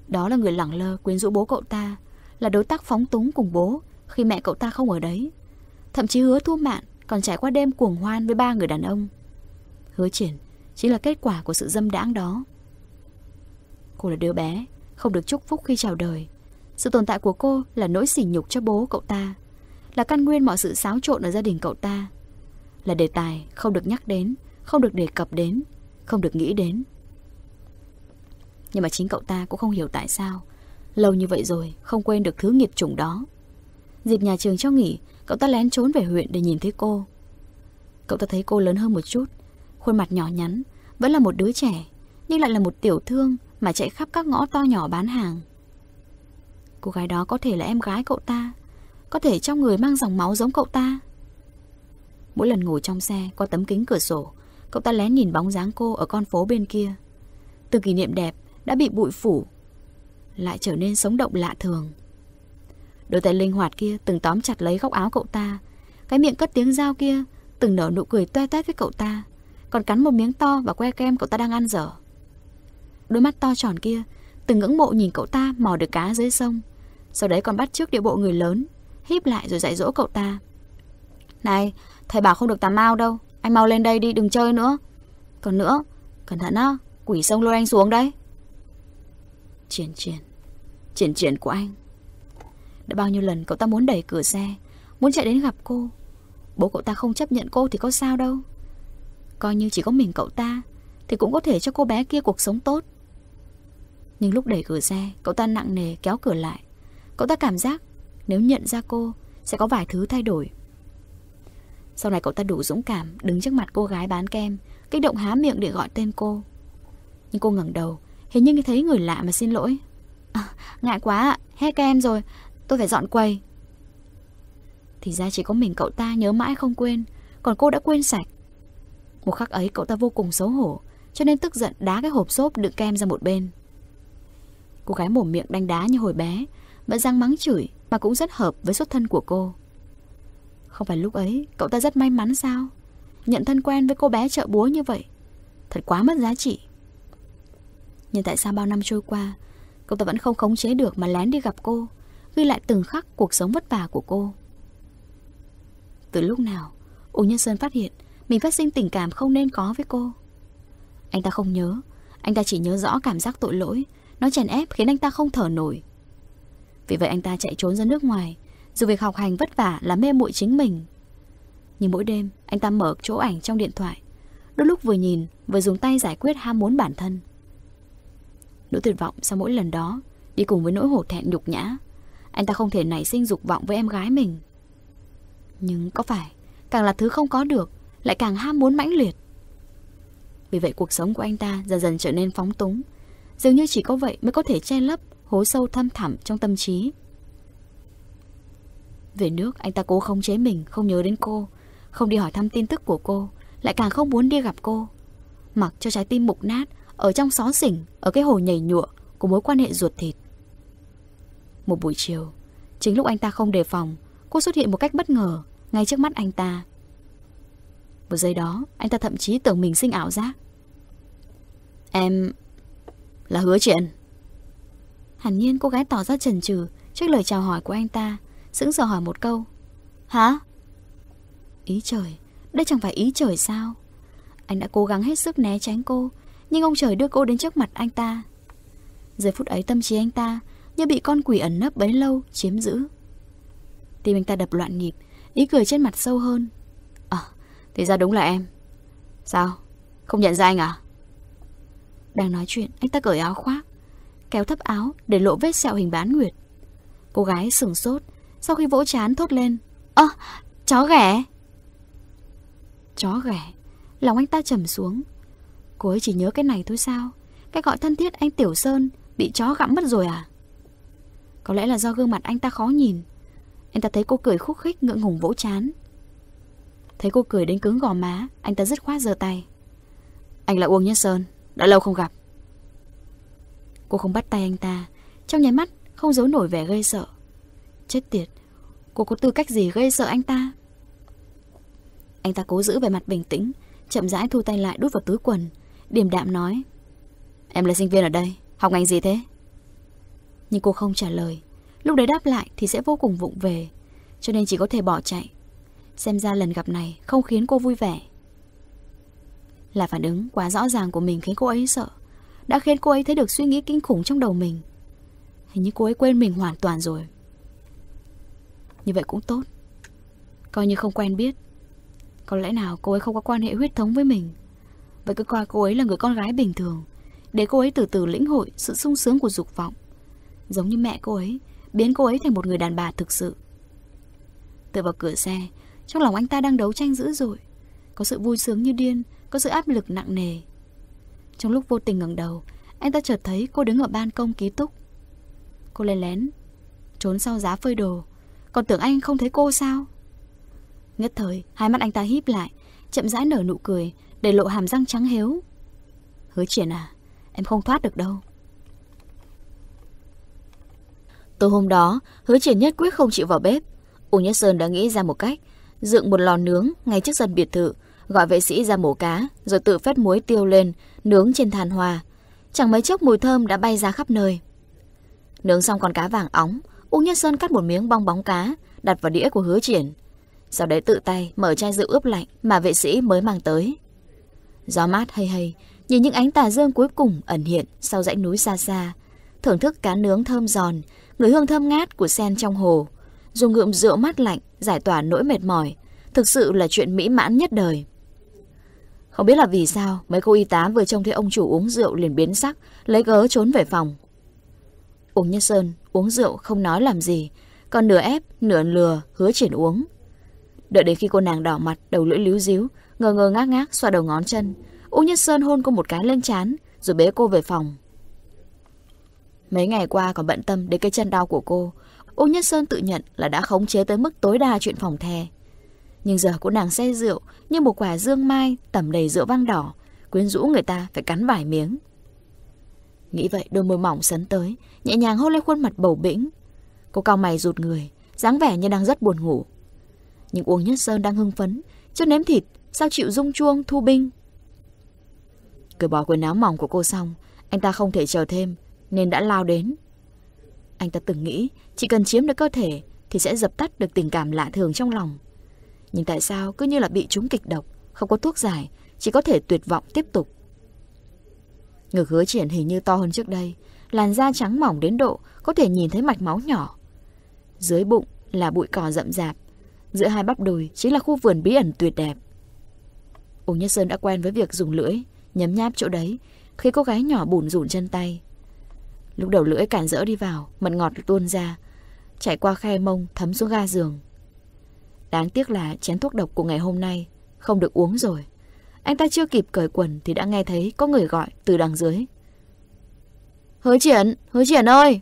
A: Đó là người lẳng lơ quyến rũ bố cậu ta Là đối tác phóng túng cùng bố Khi mẹ cậu ta không ở đấy Thậm chí hứa thu mạn còn trải qua đêm cuồng hoan với ba người đàn ông. Hứa triển chính là kết quả của sự dâm đãng đó. Cô là đứa bé, không được chúc phúc khi chào đời. Sự tồn tại của cô là nỗi sỉ nhục cho bố cậu ta, là căn nguyên mọi sự xáo trộn ở gia đình cậu ta, là đề tài không được nhắc đến, không được đề cập đến, không được nghĩ đến. Nhưng mà chính cậu ta cũng không hiểu tại sao Lâu như vậy rồi không quên được thứ nghiệp chủng đó Dịp nhà trường cho nghỉ Cậu ta lén trốn về huyện để nhìn thấy cô Cậu ta thấy cô lớn hơn một chút Khuôn mặt nhỏ nhắn Vẫn là một đứa trẻ Nhưng lại là một tiểu thương Mà chạy khắp các ngõ to nhỏ bán hàng Cô gái đó có thể là em gái cậu ta Có thể trong người mang dòng máu giống cậu ta Mỗi lần ngồi trong xe Qua tấm kính cửa sổ Cậu ta lén nhìn bóng dáng cô ở con phố bên kia Từ kỷ niệm đẹp Đã bị bụi phủ Lại trở nên sống động lạ thường Đôi tay linh hoạt kia từng tóm chặt lấy góc áo cậu ta. Cái miệng cất tiếng dao kia từng nở nụ cười toe toét với cậu ta, còn cắn một miếng to và que kem cậu ta đang ăn dở. Đôi mắt to tròn kia từng ngưỡng mộ nhìn cậu ta mò được cá dưới sông, sau đấy còn bắt trước điệu bộ người lớn, híp lại rồi dạy dỗ cậu ta. "Này, thầy bảo không được tà mau đâu, anh mau lên đây đi, đừng chơi nữa. Còn nữa, cẩn thận á, quỷ sông lôi anh xuống đấy." Triển triển, triển triển của anh đã bao nhiêu lần cậu ta muốn đẩy cửa xe Muốn chạy đến gặp cô Bố cậu ta không chấp nhận cô thì có sao đâu Coi như chỉ có mình cậu ta Thì cũng có thể cho cô bé kia cuộc sống tốt Nhưng lúc đẩy cửa xe Cậu ta nặng nề kéo cửa lại Cậu ta cảm giác nếu nhận ra cô Sẽ có vài thứ thay đổi Sau này cậu ta đủ dũng cảm Đứng trước mặt cô gái bán kem Kích động há miệng để gọi tên cô Nhưng cô ngẩng đầu Hình như thấy người lạ mà xin lỗi à, Ngại quá ạ, hết kem rồi Tôi phải dọn quầy Thì ra chỉ có mình cậu ta nhớ mãi không quên Còn cô đã quên sạch Một khắc ấy cậu ta vô cùng xấu hổ Cho nên tức giận đá cái hộp xốp đựng kem ra một bên Cô gái mồm miệng đánh đá như hồi bé Vẫn răng mắng chửi Mà cũng rất hợp với xuất thân của cô Không phải lúc ấy Cậu ta rất may mắn sao Nhận thân quen với cô bé trợ búa như vậy Thật quá mất giá trị Nhưng tại sao bao năm trôi qua Cậu ta vẫn không khống chế được mà lén đi gặp cô ghi lại từng khắc cuộc sống vất vả của cô. Từ lúc nào, Ú Nhân Sơn phát hiện mình phát sinh tình cảm không nên có với cô. Anh ta không nhớ, anh ta chỉ nhớ rõ cảm giác tội lỗi, nó chèn ép khiến anh ta không thở nổi. Vì vậy anh ta chạy trốn ra nước ngoài, dù việc học hành vất vả là mê muội chính mình. Nhưng mỗi đêm, anh ta mở chỗ ảnh trong điện thoại, đôi lúc vừa nhìn vừa dùng tay giải quyết ham muốn bản thân. Nỗi tuyệt vọng sau mỗi lần đó, đi cùng với nỗi hổ thẹn nhục nhã, anh ta không thể nảy sinh dục vọng với em gái mình Nhưng có phải Càng là thứ không có được Lại càng ham muốn mãnh liệt Vì vậy cuộc sống của anh ta dần dần trở nên phóng túng Dường như chỉ có vậy mới có thể che lấp Hố sâu thâm thẳm trong tâm trí Về nước anh ta cố không chế mình Không nhớ đến cô Không đi hỏi thăm tin tức của cô Lại càng không muốn đi gặp cô Mặc cho trái tim mục nát Ở trong xó xỉnh Ở cái hồ nhảy nhụa Của mối quan hệ ruột thịt một buổi chiều Chính lúc anh ta không đề phòng Cô xuất hiện một cách bất ngờ Ngay trước mắt anh ta Một giây đó Anh ta thậm chí tưởng mình sinh ảo giác Em Là hứa chuyện Hẳn nhiên cô gái tỏ ra chần chừ Trước lời chào hỏi của anh ta Sững sờ hỏi một câu Hả? Ý trời Đây chẳng phải ý trời sao Anh đã cố gắng hết sức né tránh cô Nhưng ông trời đưa cô đến trước mặt anh ta Giây phút ấy tâm trí anh ta như bị con quỷ ẩn nấp bấy lâu chiếm giữ. Tim anh ta đập loạn nhịp, ý cười trên mặt sâu hơn. Ờ, thì ra đúng là em. Sao? Không nhận ra anh à? Đang nói chuyện, anh ta cởi áo khoác, kéo thấp áo để lộ vết sẹo hình bán nguyệt. Cô gái sửng sốt, sau khi vỗ chán thốt lên. Ơ, chó ghẻ! Chó ghẻ, lòng anh ta trầm xuống. Cô ấy chỉ nhớ cái này thôi sao? Cái gọi thân thiết anh Tiểu Sơn bị chó gặm mất rồi à? Có lẽ là do gương mặt anh ta khó nhìn Anh ta thấy cô cười khúc khích ngượng ngùng vỗ chán Thấy cô cười đến cứng gò má Anh ta dứt khoát giơ tay Anh là Uông Nhất Sơn Đã lâu không gặp Cô không bắt tay anh ta Trong nháy mắt không giấu nổi vẻ gây sợ Chết tiệt Cô có tư cách gì gây sợ anh ta Anh ta cố giữ vẻ mặt bình tĩnh Chậm rãi thu tay lại đút vào túi quần Điềm đạm nói Em là sinh viên ở đây Học ngành gì thế nhưng cô không trả lời Lúc đấy đáp lại thì sẽ vô cùng vụng về Cho nên chỉ có thể bỏ chạy Xem ra lần gặp này không khiến cô vui vẻ Là phản ứng quá rõ ràng của mình khiến cô ấy sợ Đã khiến cô ấy thấy được suy nghĩ kinh khủng trong đầu mình Hình như cô ấy quên mình hoàn toàn rồi Như vậy cũng tốt Coi như không quen biết Có lẽ nào cô ấy không có quan hệ huyết thống với mình Vậy cứ coi cô ấy là người con gái bình thường Để cô ấy từ từ lĩnh hội sự sung sướng của dục vọng giống như mẹ cô ấy, biến cô ấy thành một người đàn bà thực sự. Tựa vào cửa xe, trong lòng anh ta đang đấu tranh dữ dội, có sự vui sướng như điên, có sự áp lực nặng nề. Trong lúc vô tình ngẩng đầu, anh ta chợt thấy cô đứng ở ban công ký túc. Cô lén lén, trốn sau giá phơi đồ, còn tưởng anh không thấy cô sao? Nhất thời, hai mắt anh ta híp lại, chậm rãi nở nụ cười, để lộ hàm răng trắng hiếu. Hứa triển à, em không thoát được đâu. Tối hôm đó, hứa triển nhất quyết không chịu vào bếp. u Nhất Sơn đã nghĩ ra một cách, dựng một lò nướng ngay trước sân biệt thự, gọi vệ sĩ ra mổ cá, rồi tự phết muối tiêu lên, nướng trên than hòa. Chẳng mấy chốc mùi thơm đã bay ra khắp nơi. Nướng xong con cá vàng óng, u Nhất Sơn cắt một miếng bong bóng cá, đặt vào đĩa của hứa triển. Sau đấy tự tay mở chai rượu ướp lạnh mà vệ sĩ mới mang tới. Gió mát hay hay, nhìn những ánh tà dương cuối cùng ẩn hiện sau dãy núi xa xa. Thưởng thức cá nướng thơm giòn, người hương thơm ngát của sen trong hồ, dùng ngượm rượu mát lạnh giải tỏa nỗi mệt mỏi, thực sự là chuyện mỹ mãn nhất đời. Không biết là vì sao, mấy cô y tá vừa trông thấy ông chủ uống rượu liền biến sắc, lấy gớ trốn về phòng. Uống Nhân Sơn uống rượu không nói làm gì, còn nửa ép, nửa lừa, hứa triển uống. Đợi đến khi cô nàng đỏ mặt, đầu lưỡi líu díu, ngờ ngờ ngác ngác xoa đầu ngón chân, Uông Nhân Sơn hôn cô một cái lên chán, rồi bế cô về phòng. Mấy ngày qua còn bận tâm đến cái chân đau của cô. Ô Nhất Sơn tự nhận là đã khống chế tới mức tối đa chuyện phòng the. Nhưng giờ cô nàng xe rượu như một quả dương mai tẩm đầy rượu vang đỏ, quyến rũ người ta phải cắn vài miếng. Nghĩ vậy đôi môi mỏng sấn tới, nhẹ nhàng hôn lên khuôn mặt bầu bĩnh. Cô cao mày rụt người, dáng vẻ như đang rất buồn ngủ. Nhưng Uông Nhất Sơn đang hưng phấn, chưa nếm thịt, sao chịu rung chuông thu binh. cười bỏ quần áo mỏng của cô xong, anh ta không thể chờ thêm, nên đã lao đến. Anh ta từng nghĩ chỉ cần chiếm được cơ thể thì sẽ dập tắt được tình cảm lạ thường trong lòng. Nhưng tại sao cứ như là bị trúng kịch độc, không có thuốc giải, chỉ có thể tuyệt vọng tiếp tục. Ngực hứa triển hình như to hơn trước đây, làn da trắng mỏng đến độ có thể nhìn thấy mạch máu nhỏ. Dưới bụng là bụi cỏ rậm rạp, giữa hai bắp đùi chính là khu vườn bí ẩn tuyệt đẹp. Úng Nhất Sơn đã quen với việc dùng lưỡi, nhấm nháp chỗ đấy, khi cô gái nhỏ bùn rủn chân tay. Lúc đầu lưỡi cản rỡ đi vào, mật ngọt tuôn ra, chạy qua khe mông thấm xuống ga giường. Đáng tiếc là chén thuốc độc của ngày hôm nay không được uống rồi. Anh ta chưa kịp cởi quần thì đã nghe thấy có người gọi từ đằng dưới. Hứa triển, hứa triển ơi!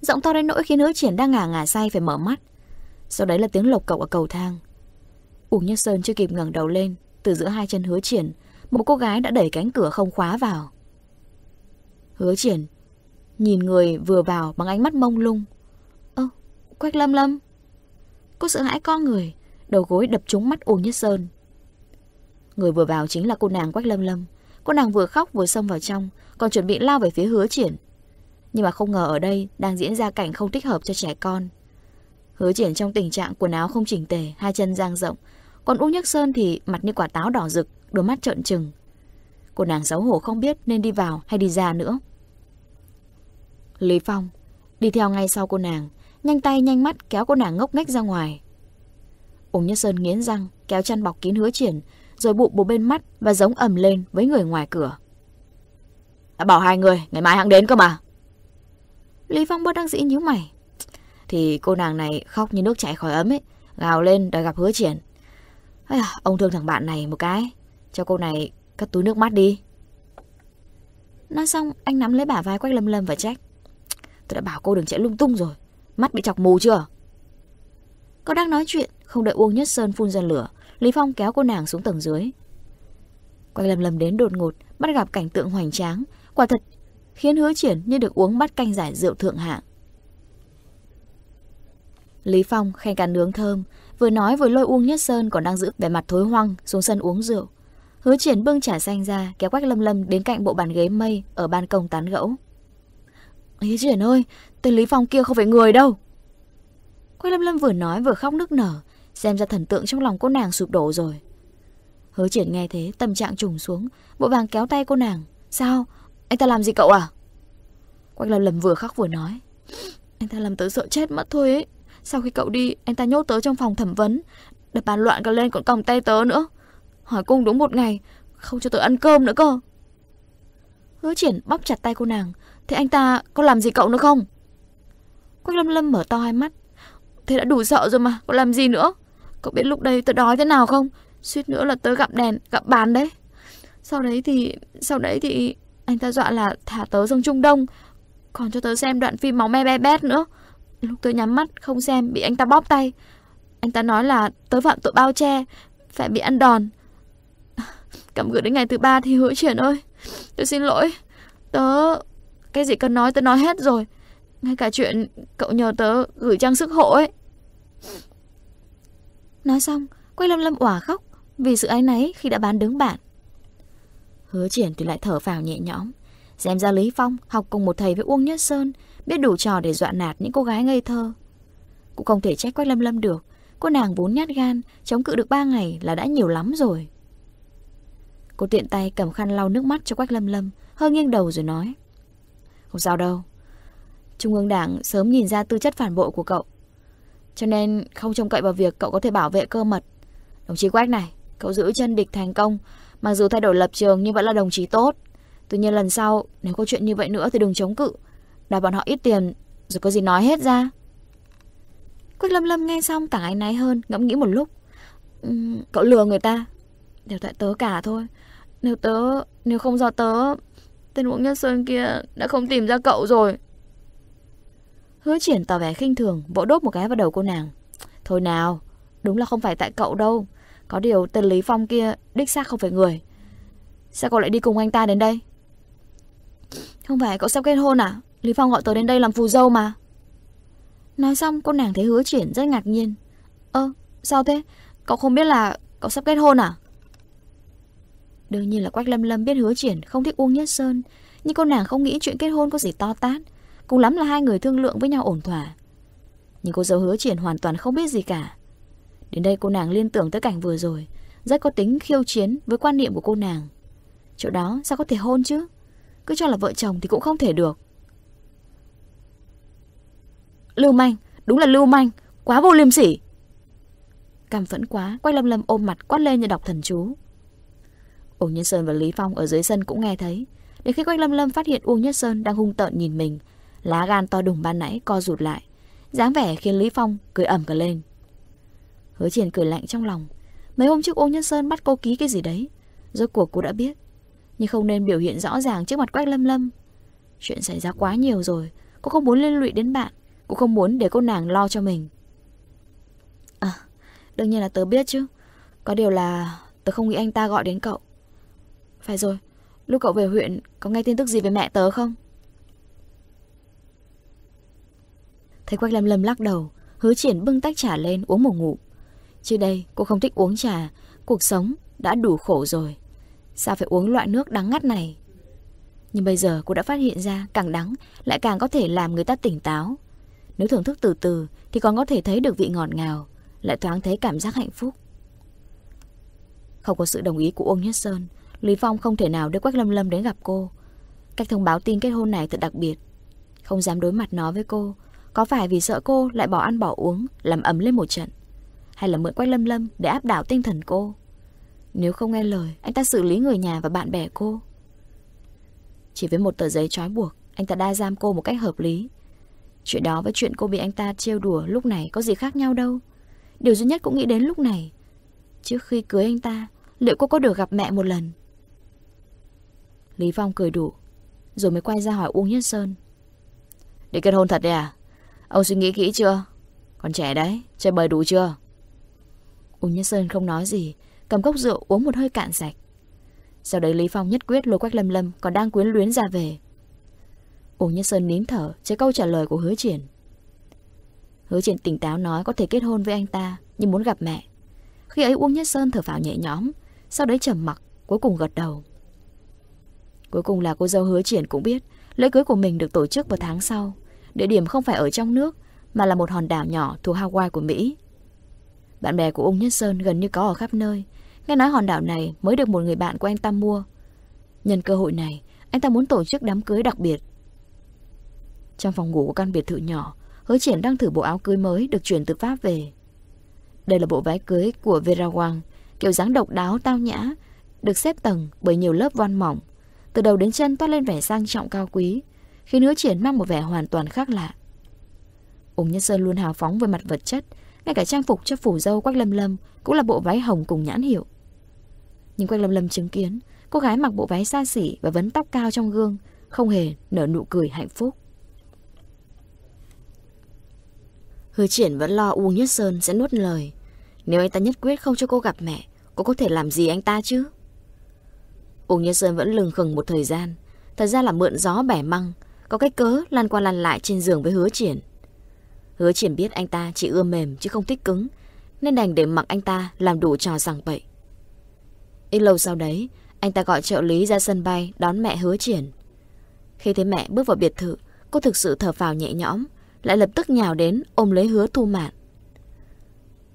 A: Giọng to đến nỗi khiến hứa triển đang ngả ngả say phải mở mắt. Sau đấy là tiếng lộc cộc ở cầu thang. Uống Nhất Sơn chưa kịp ngẩng đầu lên, từ giữa hai chân hứa triển, một cô gái đã đẩy cánh cửa không khóa vào. Hứa triển Nhìn người vừa vào bằng ánh mắt mông lung Ơ, Quách Lâm Lâm Cô sợ hãi con người Đầu gối đập trúng mắt Uông Nhất Sơn Người vừa vào chính là cô nàng Quách Lâm Lâm Cô nàng vừa khóc vừa xông vào trong Còn chuẩn bị lao về phía hứa triển Nhưng mà không ngờ ở đây Đang diễn ra cảnh không thích hợp cho trẻ con Hứa triển trong tình trạng quần áo không chỉnh tề Hai chân dang rộng Còn Uông Nhất Sơn thì mặt như quả táo đỏ rực Đôi mắt trợn trừng Cô nàng xấu hổ không biết nên đi vào hay đi ra nữa. Lý Phong đi theo ngay sau cô nàng, nhanh tay nhanh mắt kéo cô nàng ngốc nghếch ra ngoài. Úng Nhất Sơn nghiến răng, kéo chăn bọc kín hứa triển, rồi bụng bố bên mắt và giống ầm lên với người ngoài cửa. Đã bảo hai người, ngày mai hãng đến cơ mà. Lý Phong bất đắc dĩ nhíu mày. Thì cô nàng này khóc như nước chảy khỏi ấm ấy, gào lên đòi gặp hứa triển. À, ông thương thằng bạn này một cái, cho cô này Cất túi nước mắt đi Nói xong anh nắm lấy bả vai quách lâm lâm và trách Tôi đã bảo cô đừng chạy lung tung rồi Mắt bị chọc mù chưa Cô đang nói chuyện Không đợi Uông Nhất Sơn phun ra lửa Lý Phong kéo cô nàng xuống tầng dưới Quách lâm lâm đến đột ngột Bắt gặp cảnh tượng hoành tráng Quả thật khiến hứa triển như được uống bát canh giải rượu thượng hạng Lý Phong khen cá nướng thơm Vừa nói vừa lôi Uông Nhất Sơn còn đang giữ vẻ mặt thối hoang xuống sân uống rượu Hứa triển bưng trà xanh ra Kéo quách lâm lâm đến cạnh bộ bàn ghế mây Ở ban công tán gẫu Hứa triển ơi Tên Lý Phong kia không phải người đâu Quách lâm lâm vừa nói vừa khóc nức nở Xem ra thần tượng trong lòng cô nàng sụp đổ rồi Hứa triển nghe thế Tâm trạng trùng xuống Bộ vàng kéo tay cô nàng Sao anh ta làm gì cậu à Quách lâm lâm vừa khóc vừa nói Anh ta làm tớ sợ chết mất thôi ấy Sau khi cậu đi, anh ta nhốt tớ trong phòng thẩm vấn, đập bàn loạn cả lên còn còng tay tớ nữa. Hỏi cung đúng một ngày Không cho tớ ăn cơm nữa cơ Hứa triển bóp chặt tay cô nàng Thế anh ta có làm gì cậu nữa không Quách lâm lâm mở to hai mắt Thế đã đủ sợ rồi mà Còn làm gì nữa Cậu biết lúc đây tớ đói thế nào không Suýt nữa là tớ gặp đèn gặp bàn đấy Sau đấy thì Sau đấy thì Anh ta dọa là thả tớ sang Trung Đông Còn cho tớ xem đoạn phim máu me be bét nữa Lúc tớ nhắm mắt không xem Bị anh ta bóp tay Anh ta nói là tớ phạm tội bao che Phải bị ăn đòn Cảm gửi đến ngày thứ ba thì hứa triển ơi Tôi xin lỗi Tớ Cái gì cần nói tớ nói hết rồi Ngay cả chuyện cậu nhờ tớ gửi trang sức hộ ấy Nói xong Quách lâm lâm òa khóc Vì sự ái náy khi đã bán đứng bạn Hứa triển thì lại thở phào nhẹ nhõm Xem ra Lý Phong học cùng một thầy với Uông Nhất Sơn Biết đủ trò để dọa nạt những cô gái ngây thơ Cũng không thể trách Quách Lâm Lâm được Cô nàng vốn nhát gan Chống cự được ba ngày là đã nhiều lắm rồi Cô tiện tay cầm khăn lau nước mắt cho Quách Lâm Lâm, hơi nghiêng đầu rồi nói. Không sao đâu. Trung ương Đảng sớm nhìn ra tư chất phản bội của cậu. Cho nên không trông cậy vào việc cậu có thể bảo vệ cơ mật. Đồng chí Quách này, cậu giữ chân địch thành công, mặc dù thay đổi lập trường nhưng vẫn là đồng chí tốt. Tuy nhiên lần sau, nếu có chuyện như vậy nữa thì đừng chống cự. Đòi bọn họ ít tiền, rồi có gì nói hết ra. Quách Lâm Lâm nghe xong càng ái náy hơn, ngẫm nghĩ một lúc. Uhm, cậu lừa người ta, đều tại tớ cả thôi. Nếu tớ, nếu không do tớ, tên Uông Nhất Sơn kia đã không tìm ra cậu rồi. Hứa triển tỏ vẻ khinh thường, vỗ đốt một cái vào đầu cô nàng. Thôi nào, đúng là không phải tại cậu đâu. Có điều tên Lý Phong kia đích xác không phải người. Sao cậu lại đi cùng anh ta đến đây? Không phải cậu sắp kết hôn à? Lý Phong gọi tớ đến đây làm phù dâu mà. Nói xong cô nàng thấy hứa triển rất ngạc nhiên. Ơ, sao thế? Cậu không biết là cậu sắp kết hôn à? Đương nhiên là Quách Lâm Lâm biết hứa triển không thích Uông Nhất Sơn Nhưng cô nàng không nghĩ chuyện kết hôn có gì to tát Cùng lắm là hai người thương lượng với nhau ổn thỏa Nhưng cô dâu hứa triển hoàn toàn không biết gì cả Đến đây cô nàng liên tưởng tới cảnh vừa rồi Rất có tính khiêu chiến với quan niệm của cô nàng Chỗ đó sao có thể hôn chứ Cứ cho là vợ chồng thì cũng không thể được Lưu manh, đúng là lưu manh Quá vô liêm sỉ Cảm phẫn quá, Quách Lâm Lâm ôm mặt quát lên như đọc thần chú Uông Nhân Sơn và Lý Phong ở dưới sân cũng nghe thấy. Đến khi Quách Lâm Lâm phát hiện Uông Nhân Sơn đang hung tợn nhìn mình, lá gan to đùng ban nãy co rụt lại. dáng vẻ khiến Lý Phong cười ẩm cả lên. Hứa Triển cười lạnh trong lòng. Mấy hôm trước Uông Nhân Sơn bắt cô ký cái gì đấy. Rốt cuộc cô đã biết. Nhưng không nên biểu hiện rõ ràng trước mặt Quách Lâm Lâm. Chuyện xảy ra quá nhiều rồi. Cô không muốn liên lụy đến bạn. Cũng không muốn để cô nàng lo cho mình. À, đương nhiên là tớ biết chứ. Có điều là tớ không nghĩ anh ta gọi đến cậu. Phải rồi, lúc cậu về huyện có nghe tin tức gì về mẹ tớ không? Thấy Quách Lâm Lâm lắc đầu, hứa triển bưng tách trà lên uống một ngụm. trước đây, cô không thích uống trà, cuộc sống đã đủ khổ rồi. Sao phải uống loại nước đắng ngắt này? Nhưng bây giờ cô đã phát hiện ra càng đắng lại càng có thể làm người ta tỉnh táo. Nếu thưởng thức từ từ thì còn có thể thấy được vị ngọt ngào, lại thoáng thấy cảm giác hạnh phúc. Không có sự đồng ý của Uông Nhất Sơn, Lý Phong không thể nào đưa Quách Lâm Lâm đến gặp cô Cách thông báo tin kết hôn này thật đặc biệt Không dám đối mặt nó với cô Có phải vì sợ cô lại bỏ ăn bỏ uống Làm ấm lên một trận Hay là mượn Quách Lâm Lâm để áp đảo tinh thần cô Nếu không nghe lời Anh ta xử lý người nhà và bạn bè cô Chỉ với một tờ giấy trói buộc Anh ta đa giam cô một cách hợp lý Chuyện đó với chuyện cô bị anh ta trêu đùa lúc này có gì khác nhau đâu. Điều duy nhất cũng nghĩ đến lúc này. Trước khi cưới anh ta, liệu cô có được gặp mẹ một lần? Lý Phong cười đủ Rồi mới quay ra hỏi Uông Nhất Sơn Để kết hôn thật đấy à Ông suy nghĩ kỹ chưa Còn trẻ đấy chơi bời đủ chưa Uông Nhất Sơn không nói gì Cầm cốc rượu uống một hơi cạn sạch Sau đấy Lý Phong nhất quyết lôi quách lâm lâm Còn đang quyến luyến ra về Uông Nhất Sơn nín thở Chế câu trả lời của hứa triển Hứa triển tỉnh táo nói có thể kết hôn với anh ta Nhưng muốn gặp mẹ Khi ấy Uông Nhất Sơn thở phào nhẹ nhõm Sau đấy trầm mặc cuối cùng gật đầu Cuối cùng là cô dâu hứa triển cũng biết lễ cưới của mình được tổ chức vào tháng sau. Địa điểm không phải ở trong nước mà là một hòn đảo nhỏ thuộc Hawaii của Mỹ. Bạn bè của ông Nhất Sơn gần như có ở khắp nơi. Nghe nói hòn đảo này mới được một người bạn của anh ta mua. Nhân cơ hội này, anh ta muốn tổ chức đám cưới đặc biệt. Trong phòng ngủ của căn biệt thự nhỏ, Hứa Triển đang thử bộ áo cưới mới được chuyển từ Pháp về. Đây là bộ váy cưới của Vera Wang, kiểu dáng độc đáo tao nhã, được xếp tầng bởi nhiều lớp voan mỏng, từ đầu đến chân toát lên vẻ sang trọng cao quý, khiến hứa triển mang một vẻ hoàn toàn khác lạ. Úng Nhân Sơn luôn hào phóng về mặt vật chất, ngay cả trang phục cho phủ dâu Quách Lâm Lâm cũng là bộ váy hồng cùng nhãn hiệu. Nhưng Quách Lâm Lâm chứng kiến, cô gái mặc bộ váy xa xỉ và vấn tóc cao trong gương, không hề nở nụ cười hạnh phúc. Hứa triển vẫn lo Uông Nhất Sơn sẽ nuốt lời. Nếu anh ta nhất quyết không cho cô gặp mẹ, cô có thể làm gì anh ta chứ? Uông Nhân Sơn vẫn lừng khừng một thời gian Thật ra là mượn gió bẻ măng Có cách cớ lăn qua lăn lại trên giường với hứa triển Hứa triển biết anh ta chỉ ưa mềm chứ không thích cứng Nên đành để mặc anh ta làm đủ trò rằng bậy Ít lâu sau đấy Anh ta gọi trợ lý ra sân bay đón mẹ hứa triển Khi thấy mẹ bước vào biệt thự Cô thực sự thở phào nhẹ nhõm Lại lập tức nhào đến ôm lấy hứa thu mạn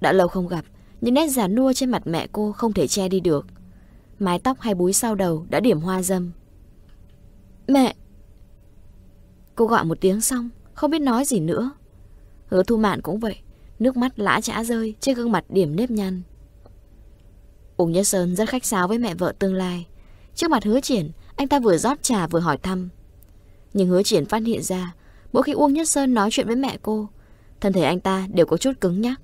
A: Đã lâu không gặp Những nét giả nua trên mặt mẹ cô không thể che đi được mái tóc hay búi sau đầu đã điểm hoa dâm. Mẹ! Cô gọi một tiếng xong, không biết nói gì nữa. Hứa thu mạn cũng vậy, nước mắt lã chã rơi trên gương mặt điểm nếp nhăn. Úng Nhất Sơn rất khách sáo với mẹ vợ tương lai. Trước mặt hứa triển, anh ta vừa rót trà vừa hỏi thăm. Nhưng hứa triển phát hiện ra, mỗi khi Uông Nhất Sơn nói chuyện với mẹ cô, thân thể anh ta đều có chút cứng nhắc.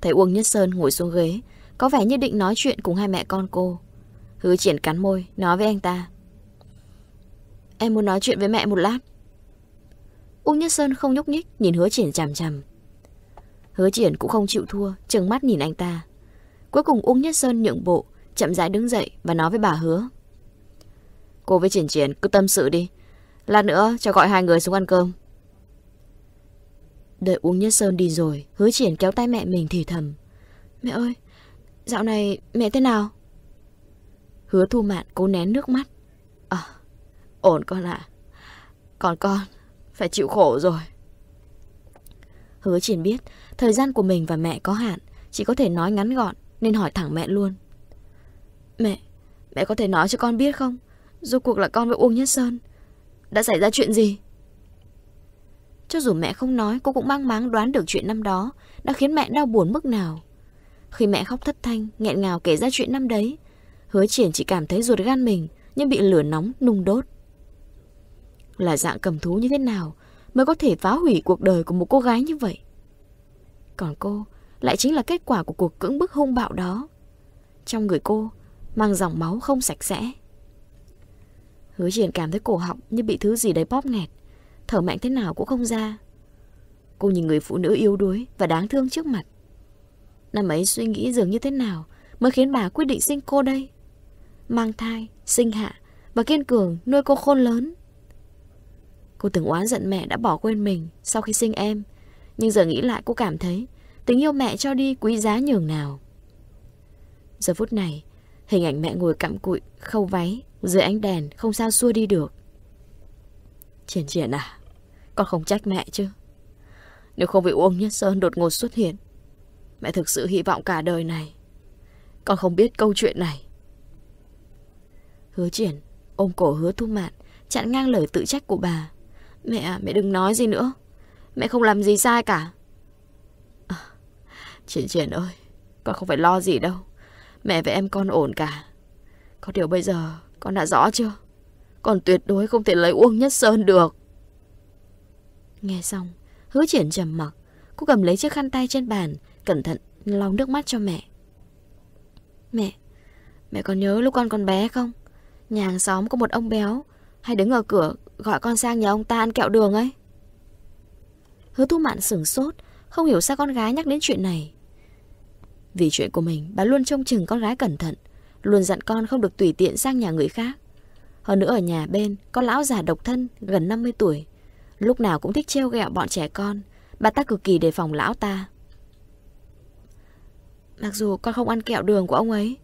A: Thấy Uông Nhất Sơn ngồi xuống ghế, có vẻ như định nói chuyện cùng hai mẹ con cô Hứa triển cắn môi Nói với anh ta Em muốn nói chuyện với mẹ một lát Ung Nhất Sơn không nhúc nhích Nhìn hứa triển chằm chằm Hứa triển cũng không chịu thua Trừng mắt nhìn anh ta Cuối cùng Ung Nhất Sơn nhượng bộ Chậm rãi đứng dậy và nói với bà hứa Cô với triển triển cứ tâm sự đi Lát nữa cho gọi hai người xuống ăn cơm Đợi Uông Nhất Sơn đi rồi Hứa triển kéo tay mẹ mình thì thầm Mẹ ơi Dạo này mẹ thế nào? Hứa thu mạn cố nén nước mắt. À, ổn con ạ. À. Còn con, phải chịu khổ rồi. Hứa triển biết, thời gian của mình và mẹ có hạn, chỉ có thể nói ngắn gọn, nên hỏi thẳng mẹ luôn. Mẹ, mẹ có thể nói cho con biết không? Rốt cuộc là con với Uông Nhất Sơn. Đã xảy ra chuyện gì? Cho dù mẹ không nói, cô cũng mang máng đoán được chuyện năm đó đã khiến mẹ đau buồn mức nào. Khi mẹ khóc thất thanh, nghẹn ngào kể ra chuyện năm đấy, hứa triển chỉ cảm thấy ruột gan mình nhưng bị lửa nóng nung đốt. Là dạng cầm thú như thế nào mới có thể phá hủy cuộc đời của một cô gái như vậy? Còn cô lại chính là kết quả của cuộc cưỡng bức hung bạo đó. Trong người cô mang dòng máu không sạch sẽ. Hứa triển cảm thấy cổ họng như bị thứ gì đấy bóp nghẹt, thở mạnh thế nào cũng không ra. Cô nhìn người phụ nữ yếu đuối và đáng thương trước mặt. Năm ấy suy nghĩ dường như thế nào Mới khiến bà quyết định sinh cô đây Mang thai, sinh hạ Và kiên cường nuôi cô khôn lớn Cô từng oán giận mẹ đã bỏ quên mình Sau khi sinh em Nhưng giờ nghĩ lại cô cảm thấy Tình yêu mẹ cho đi quý giá nhường nào Giờ phút này Hình ảnh mẹ ngồi cặm cụi, khâu váy Dưới ánh đèn không sao xua đi được Triển triển à Con không trách mẹ chứ Nếu không bị Uông Nhất Sơn đột ngột xuất hiện Mẹ thực sự hy vọng cả đời này Con không biết câu chuyện này Hứa triển Ôm cổ hứa thu mạn Chặn ngang lời tự trách của bà Mẹ mẹ đừng nói gì nữa Mẹ không làm gì sai cả à, Triển triển ơi Con không phải lo gì đâu Mẹ và em con ổn cả Có điều bây giờ con đã rõ chưa Còn tuyệt đối không thể lấy Uông Nhất Sơn được Nghe xong Hứa triển trầm mặc Cô cầm lấy chiếc khăn tay trên bàn cẩn thận lau nước mắt cho mẹ. Mẹ, mẹ còn nhớ lúc con còn bé không? Nhà hàng xóm có một ông béo hay đứng ở cửa gọi con sang nhà ông ta ăn kẹo đường ấy. Hứa thu mạn sửng sốt, không hiểu sao con gái nhắc đến chuyện này. Vì chuyện của mình, bà luôn trông chừng con gái cẩn thận, luôn dặn con không được tùy tiện sang nhà người khác. Hơn nữa ở nhà bên, con lão già độc thân, gần 50 tuổi. Lúc nào cũng thích trêu ghẹo bọn trẻ con, bà ta cực kỳ đề phòng lão ta. Mặc dù con không ăn kẹo đường của ông ấy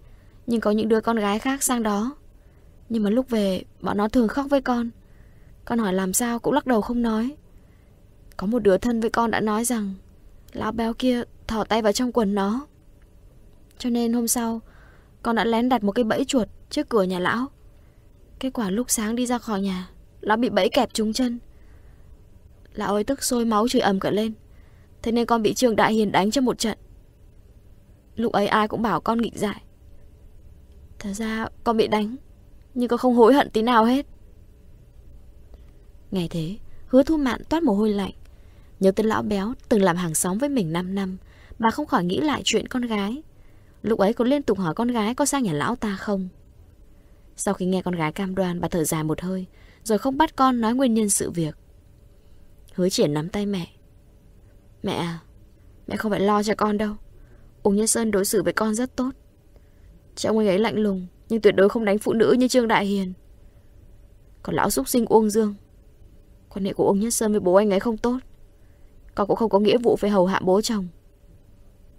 A: Nhưng có những đứa con gái khác sang đó Nhưng mà lúc về Bọn nó thường khóc với con Con hỏi làm sao cũng lắc đầu không nói Có một đứa thân với con đã nói rằng Lão béo kia thò tay vào trong quần nó Cho nên hôm sau Con đã lén đặt một cái bẫy chuột Trước cửa nhà lão Kết quả lúc sáng đi ra khỏi nhà Lão bị bẫy kẹp trúng chân Lão ấy tức sôi máu chửi ầm cả lên Thế nên con bị trường Đại Hiền đánh cho một trận Lúc ấy ai cũng bảo con nghịch dại Thật ra con bị đánh Nhưng con không hối hận tí nào hết Ngày thế Hứa thu mạn toát mồ hôi lạnh Nhớ tên lão béo từng làm hàng xóm với mình 5 năm Bà không khỏi nghĩ lại chuyện con gái Lúc ấy còn liên tục hỏi con gái có sang nhà lão ta không Sau khi nghe con gái cam đoan bà thở dài một hơi Rồi không bắt con nói nguyên nhân sự việc Hứa triển nắm tay mẹ Mẹ à Mẹ không phải lo cho con đâu Úng Nhân Sơn đối xử với con rất tốt Trông anh ấy lạnh lùng Nhưng tuyệt đối không đánh phụ nữ như Trương Đại Hiền Còn lão xúc sinh Uông Dương Quan hệ của Uông Nhân Sơn với bố anh ấy không tốt Con cũng không có nghĩa vụ phải hầu hạ bố chồng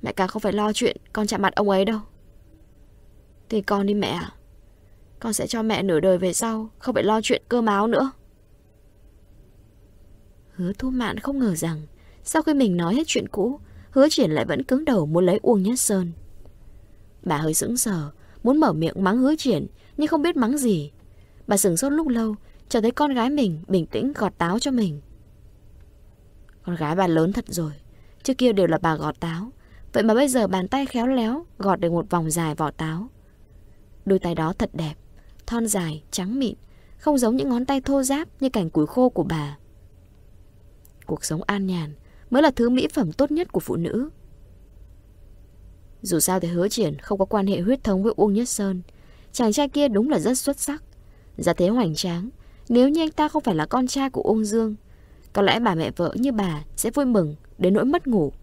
A: Mẹ cả không phải lo chuyện Con chạm mặt ông ấy đâu Thì con đi mẹ à Con sẽ cho mẹ nửa đời về sau Không phải lo chuyện cơ máu nữa Hứa thu mạn không ngờ rằng Sau khi mình nói hết chuyện cũ hứa triển lại vẫn cứng đầu muốn lấy Uông Nhất Sơn. Bà hơi sững sờ, muốn mở miệng mắng hứa triển, nhưng không biết mắng gì. Bà sững sốt lúc lâu, chờ thấy con gái mình bình tĩnh gọt táo cho mình. Con gái bà lớn thật rồi, trước kia đều là bà gọt táo. Vậy mà bây giờ bàn tay khéo léo gọt được một vòng dài vỏ táo. Đôi tay đó thật đẹp, thon dài, trắng mịn, không giống những ngón tay thô ráp như cảnh củi khô của bà. Cuộc sống an nhàn, mới là thứ mỹ phẩm tốt nhất của phụ nữ. Dù sao thì hứa triển không có quan hệ huyết thống với Uông Nhất Sơn. Chàng trai kia đúng là rất xuất sắc. Gia thế hoành tráng, nếu như anh ta không phải là con trai của Uông Dương, có lẽ bà mẹ vợ như bà sẽ vui mừng đến nỗi mất ngủ.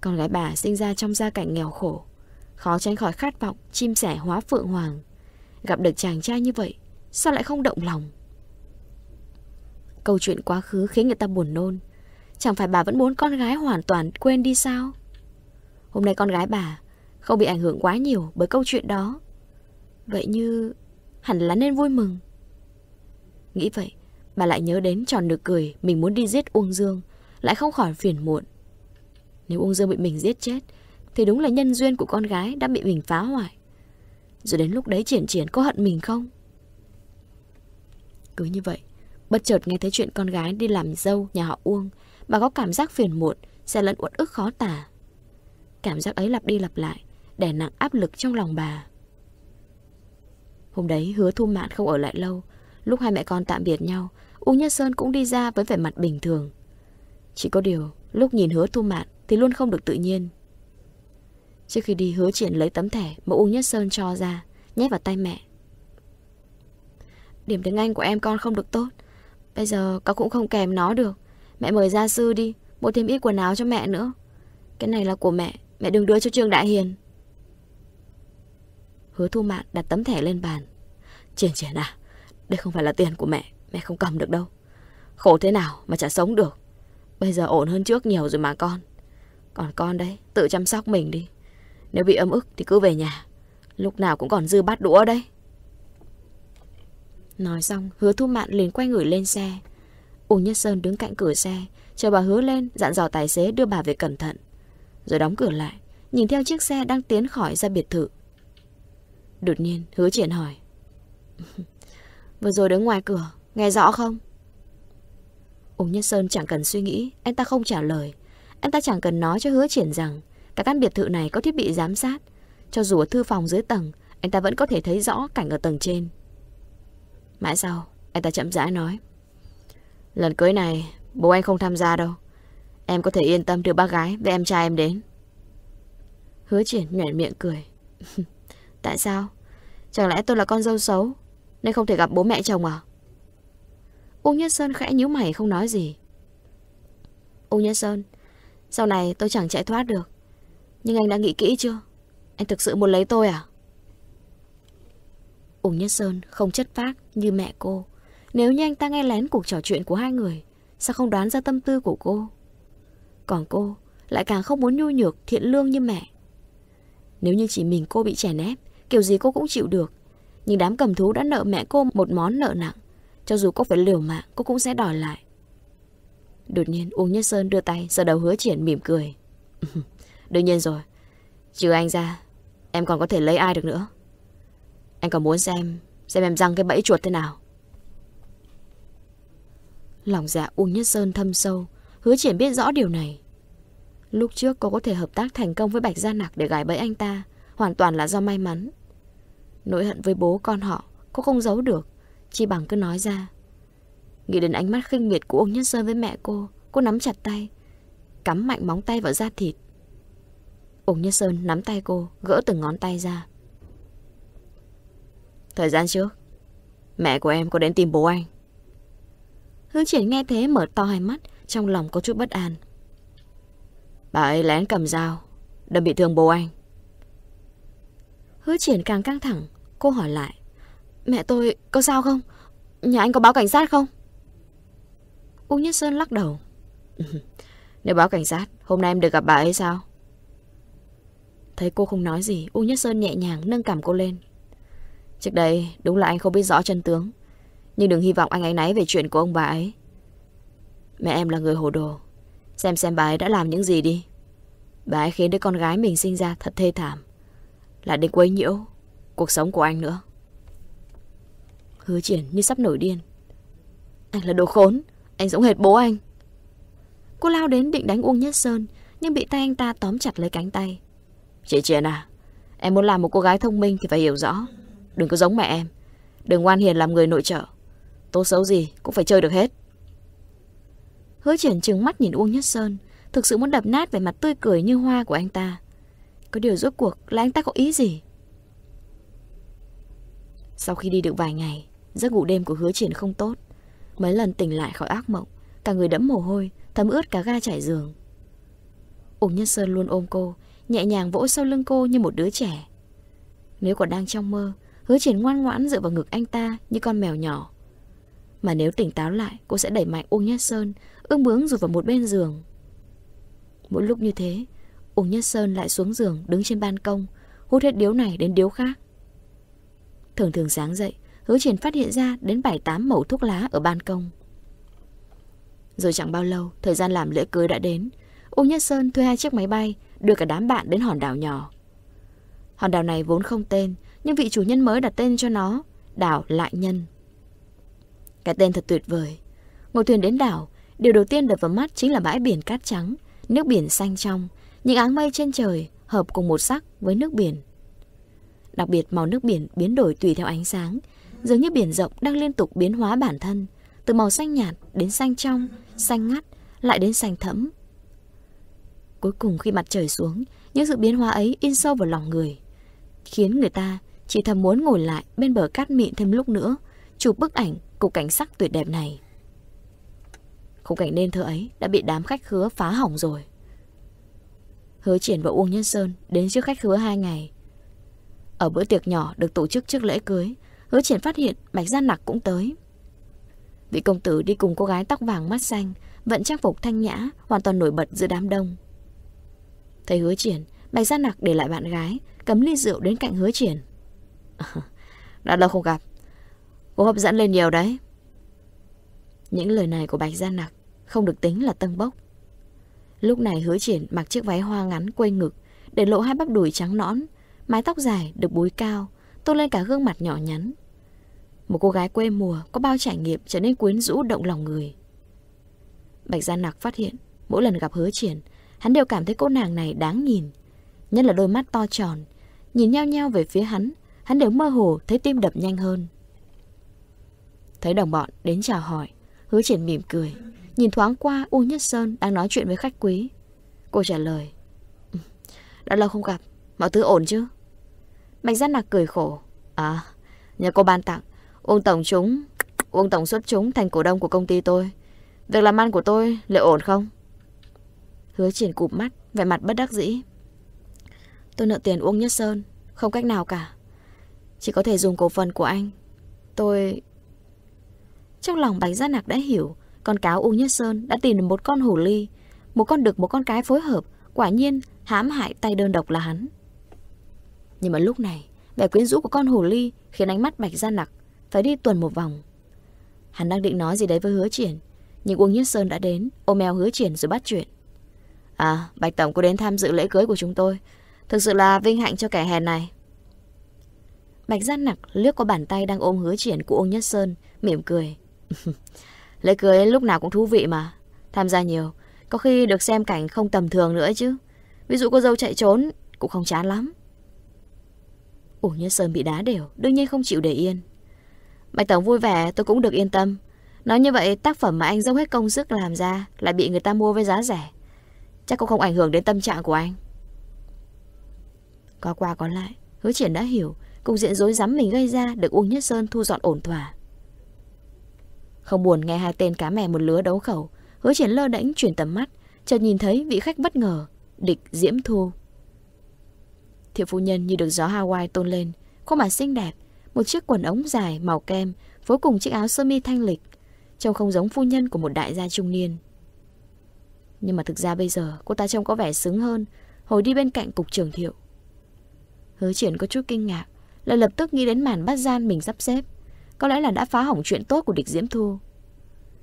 A: Con gái bà sinh ra trong gia cảnh nghèo khổ, khó tránh khỏi khát vọng chim sẻ hóa phượng hoàng. Gặp được chàng trai như vậy, sao lại không động lòng? Câu chuyện quá khứ khiến người ta buồn nôn. Chẳng phải bà vẫn muốn con gái hoàn toàn quên đi sao Hôm nay con gái bà Không bị ảnh hưởng quá nhiều bởi câu chuyện đó Vậy như Hẳn là nên vui mừng Nghĩ vậy Bà lại nhớ đến tròn được cười Mình muốn đi giết Uông Dương Lại không khỏi phiền muộn Nếu Uông Dương bị mình giết chết Thì đúng là nhân duyên của con gái đã bị mình phá hoại Rồi đến lúc đấy triển triển có hận mình không Cứ như vậy Bất chợt nghe thấy chuyện con gái đi làm dâu nhà họ Uông và có cảm giác phiền muộn, sẽ lẫn uất ức khó tả. Cảm giác ấy lặp đi lặp lại, đè nặng áp lực trong lòng bà. Hôm đấy hứa thu mạn không ở lại lâu, lúc hai mẹ con tạm biệt nhau, Uông nhất Sơn cũng đi ra với vẻ mặt bình thường. Chỉ có điều, lúc nhìn hứa thu mạn thì luôn không được tự nhiên. Trước khi đi hứa triển lấy tấm thẻ mà Uông Nhất Sơn cho ra, nhét vào tay mẹ. Điểm tiếng Anh của em con không được tốt, bây giờ con cũng không kèm nó được. Mẹ mời gia sư đi Mua thêm ít quần áo cho mẹ nữa Cái này là của mẹ Mẹ đừng đưa cho Trương Đại Hiền Hứa thu mạn đặt tấm thẻ lên bàn Triển triển à Đây không phải là tiền của mẹ Mẹ không cầm được đâu Khổ thế nào mà chả sống được Bây giờ ổn hơn trước nhiều rồi mà con Còn con đấy Tự chăm sóc mình đi Nếu bị ấm ức thì cứ về nhà Lúc nào cũng còn dư bát đũa đấy Nói xong hứa thu mạn liền quay người lên xe Uông Nhất Sơn đứng cạnh cửa xe, chờ bà hứa lên, dặn dò tài xế đưa bà về cẩn thận. Rồi đóng cửa lại, nhìn theo chiếc xe đang tiến khỏi ra biệt thự. Đột nhiên, hứa triển hỏi. Vừa rồi đứng ngoài cửa, nghe rõ không? Uông Nhất Sơn chẳng cần suy nghĩ, anh ta không trả lời. Anh ta chẳng cần nói cho hứa triển rằng cả căn biệt thự này có thiết bị giám sát. Cho dù ở thư phòng dưới tầng, anh ta vẫn có thể thấy rõ cảnh ở tầng trên. Mãi sau, anh ta chậm rãi nói. Lần cưới này bố anh không tham gia đâu Em có thể yên tâm đưa bác gái với em trai em đến Hứa triển nhuẩn miệng cười. cười Tại sao? Chẳng lẽ tôi là con dâu xấu Nên không thể gặp bố mẹ chồng à? Uông Nhất Sơn khẽ nhíu mày không nói gì Uông Nhất Sơn Sau này tôi chẳng chạy thoát được Nhưng anh đã nghĩ kỹ chưa? Anh thực sự muốn lấy tôi à? Uông Nhất Sơn không chất phác như mẹ cô nếu như anh ta nghe lén cuộc trò chuyện của hai người Sao không đoán ra tâm tư của cô Còn cô lại càng không muốn nhu nhược thiện lương như mẹ Nếu như chỉ mình cô bị trẻ ép Kiểu gì cô cũng chịu được Nhưng đám cầm thú đã nợ mẹ cô một món nợ nặng Cho dù cô phải liều mạng cô cũng sẽ đòi lại Đột nhiên Uông Nhất Sơn đưa tay Sờ đầu hứa triển mỉm cười Đương nhiên rồi Trừ anh ra Em còn có thể lấy ai được nữa Anh còn muốn xem Xem em răng cái bẫy chuột thế nào Lòng dạ Uông Nhất Sơn thâm sâu Hứa triển biết rõ điều này Lúc trước cô có thể hợp tác thành công với Bạch Gia Nạc Để gài bẫy anh ta Hoàn toàn là do may mắn Nỗi hận với bố con họ Cô không giấu được Chỉ bằng cứ nói ra Nghĩ đến ánh mắt khinh miệt của Uông Nhất Sơn với mẹ cô Cô nắm chặt tay Cắm mạnh móng tay vào da thịt Uông Nhất Sơn nắm tay cô Gỡ từng ngón tay ra Thời gian trước Mẹ của em có đến tìm bố anh Hứa triển nghe thế mở to hai mắt Trong lòng có chút bất an Bà ấy lén cầm dao Đâm bị thương bố anh Hứa triển càng căng thẳng Cô hỏi lại Mẹ tôi có sao không Nhà anh có báo cảnh sát không U Nhất Sơn lắc đầu Nếu báo cảnh sát Hôm nay em được gặp bà ấy sao Thấy cô không nói gì U Nhất Sơn nhẹ nhàng nâng cảm cô lên Trước đây đúng là anh không biết rõ chân tướng nhưng đừng hy vọng anh ấy náy về chuyện của ông bà ấy Mẹ em là người hồ đồ Xem xem bà ấy đã làm những gì đi Bà ấy khiến đứa con gái mình sinh ra thật thê thảm lại đến quấy nhiễu Cuộc sống của anh nữa Hứa triển như sắp nổi điên Anh là đồ khốn Anh giống hệt bố anh Cô lao đến định đánh Uông Nhất Sơn Nhưng bị tay anh ta tóm chặt lấy cánh tay Chị Triển à Em muốn làm một cô gái thông minh thì phải hiểu rõ Đừng có giống mẹ em Đừng ngoan hiền làm người nội trợ Tốt xấu gì cũng phải chơi được hết Hứa triển trừng mắt nhìn Uông Nhất Sơn Thực sự muốn đập nát về mặt tươi cười như hoa của anh ta Có điều rốt cuộc là anh ta có ý gì Sau khi đi được vài ngày Giấc ngủ đêm của hứa triển không tốt Mấy lần tỉnh lại khỏi ác mộng Cả người đẫm mồ hôi Thấm ướt cả ga trải giường Uông Nhất Sơn luôn ôm cô Nhẹ nhàng vỗ sau lưng cô như một đứa trẻ Nếu còn đang trong mơ Hứa triển ngoan ngoãn dựa vào ngực anh ta Như con mèo nhỏ mà nếu tỉnh táo lại Cô sẽ đẩy mạnh Uông Nhất Sơn Ưng bướng rụt vào một bên giường Mỗi lúc như thế Uông Nhất Sơn lại xuống giường Đứng trên ban công Hút hết điếu này đến điếu khác Thường thường sáng dậy Hứa triển phát hiện ra đến 7-8 mẫu thuốc lá ở ban công Rồi chẳng bao lâu Thời gian làm lễ cưới đã đến Uông Nhất Sơn thuê hai chiếc máy bay Đưa cả đám bạn đến hòn đảo nhỏ Hòn đảo này vốn không tên Nhưng vị chủ nhân mới đặt tên cho nó Đảo Lại Nhân cái tên thật tuyệt vời. Ngồi thuyền đến đảo, điều đầu tiên đập vào mắt chính là bãi biển cát trắng, nước biển xanh trong, những áng mây trên trời hợp cùng một sắc với nước biển. Đặc biệt màu nước biển biến đổi tùy theo ánh sáng, dường như biển rộng đang liên tục biến hóa bản thân, từ màu xanh nhạt đến xanh trong, xanh ngắt, lại đến xanh thẫm. Cuối cùng khi mặt trời xuống, những sự biến hóa ấy in sâu vào lòng người, khiến người ta chỉ thầm muốn ngồi lại bên bờ cát mịn thêm lúc nữa, chụp bức ảnh cục cảnh sắc tuyệt đẹp này. Khung cảnh nên thơ ấy đã bị đám khách khứa phá hỏng rồi. Hứa Triển và Uông Nhân Sơn đến trước khách khứa hai ngày. Ở bữa tiệc nhỏ được tổ chức trước lễ cưới, Hứa Triển phát hiện Bạch Gia Nặc cũng tới. Vị công tử đi cùng cô gái tóc vàng mắt xanh, vận trang phục thanh nhã, hoàn toàn nổi bật giữa đám đông. Thấy Hứa Triển, Bạch Gia Nặc để lại bạn gái, cấm ly rượu đến cạnh Hứa Triển. đã lâu không gặp, Cô hấp dẫn lên nhiều đấy Những lời này của Bạch Gia Nặc Không được tính là tân bốc Lúc này hứa triển mặc chiếc váy hoa ngắn quây ngực Để lộ hai bắp đùi trắng nõn Mái tóc dài được búi cao Tô lên cả gương mặt nhỏ nhắn Một cô gái quê mùa có bao trải nghiệm Trở nên quyến rũ động lòng người Bạch Gia Nặc phát hiện Mỗi lần gặp hứa triển Hắn đều cảm thấy cô nàng này đáng nhìn Nhất là đôi mắt to tròn Nhìn nhau nhau về phía hắn Hắn đều mơ hồ thấy tim đập nhanh hơn Thấy đồng bọn đến chào hỏi Hứa triển mỉm cười Nhìn thoáng qua U Nhất Sơn đang nói chuyện với khách quý Cô trả lời Đã lâu không gặp Mọi thứ ổn chứ Mạch Giác Nạc cười khổ À nhờ cô ban tặng Uông tổng chúng Uông tổng xuất chúng thành cổ đông của công ty tôi Việc làm ăn của tôi liệu ổn không Hứa triển cụp mắt Vẻ mặt bất đắc dĩ Tôi nợ tiền Uông Nhất Sơn Không cách nào cả Chỉ có thể dùng cổ phần của anh Tôi trong lòng Bạch Gia Nạc đã hiểu, con cáo U Nhất Sơn đã tìm được một con hồ ly, một con đực một con cái phối hợp, quả nhiên hãm hại tay đơn độc là hắn. Nhưng mà lúc này, vẻ quyến rũ của con hồ ly khiến ánh mắt Bạch Gia nạc phải đi tuần một vòng. Hắn đang định nói gì đấy với Hứa Triển, nhưng Uông Nhất Sơn đã đến, ôm eo Hứa Triển rồi bắt chuyện. À, Bạch Tổng có đến tham dự lễ cưới của chúng tôi. Thực sự là vinh hạnh cho kẻ hèn này. Bạch Gia Nặc liếc qua bàn tay đang ôm Hứa Triển của Uông Nhất Sơn, mỉm cười. Lễ cưới lúc nào cũng thú vị mà. Tham gia nhiều, có khi được xem cảnh không tầm thường nữa chứ. Ví dụ cô dâu chạy trốn cũng không chán lắm. Ủ Nhân Sơn bị đá đều, đương nhiên không chịu để yên. Bạch Tổng vui vẻ, tôi cũng được yên tâm. Nói như vậy, tác phẩm mà anh dốc hết công sức làm ra lại bị người ta mua với giá rẻ. Chắc cũng không ảnh hưởng đến tâm trạng của anh. Có qua có lại, hứa triển đã hiểu, cùng diện rối rắm mình gây ra được Uông Nhất Sơn thu dọn ổn thỏa. Không buồn nghe hai tên cá mè một lứa đấu khẩu, hứa triển lơ đánh chuyển tầm mắt, chợt nhìn thấy vị khách bất ngờ, địch diễm thu. Thiệu phu nhân như được gió Hawaii tôn lên, khuôn mặt xinh đẹp, một chiếc quần ống dài màu kem phối cùng chiếc áo sơ mi thanh lịch, trông không giống phu nhân của một đại gia trung niên. Nhưng mà thực ra bây giờ cô ta trông có vẻ xứng hơn hồi đi bên cạnh cục trưởng thiệu. Hứa triển có chút kinh ngạc, lại lập tức nghĩ đến màn bát gian mình sắp xếp. Có lẽ là đã phá hỏng chuyện tốt của địch Diễm Thu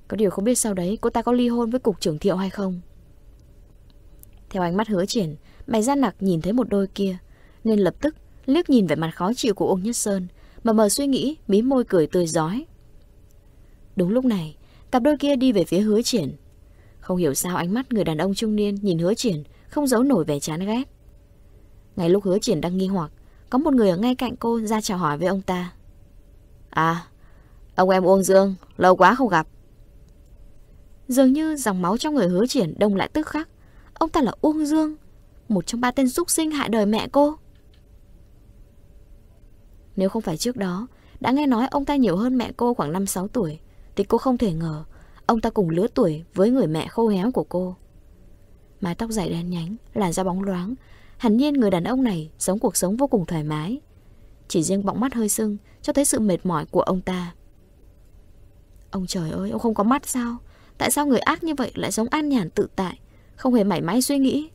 A: Có điều không biết sau đấy cô ta có ly hôn với cục trưởng thiệu hay không Theo ánh mắt hứa triển Bạch Gia Nặc nhìn thấy một đôi kia Nên lập tức liếc nhìn về mặt khó chịu của ông Nhất Sơn Mà mờ suy nghĩ mí môi cười tươi giói Đúng lúc này Cặp đôi kia đi về phía hứa triển Không hiểu sao ánh mắt người đàn ông trung niên nhìn hứa triển Không giấu nổi vẻ chán ghét Ngay lúc hứa triển đang nghi hoặc Có một người ở ngay cạnh cô ra chào hỏi với ông ta À, ông em Uông Dương, lâu quá không gặp. Dường như dòng máu trong người hứa triển đông lại tức khắc. Ông ta là Uông Dương, một trong ba tên súc sinh hại đời mẹ cô. Nếu không phải trước đó, đã nghe nói ông ta nhiều hơn mẹ cô khoảng 5-6 tuổi, thì cô không thể ngờ ông ta cùng lứa tuổi với người mẹ khô héo của cô. Mái tóc dài đen nhánh, làn da bóng loáng, hẳn nhiên người đàn ông này sống cuộc sống vô cùng thoải mái. Chỉ riêng bọng mắt hơi sưng Cho thấy sự mệt mỏi của ông ta Ông trời ơi ông không có mắt sao Tại sao người ác như vậy lại sống an nhàn tự tại Không hề mảy may suy nghĩ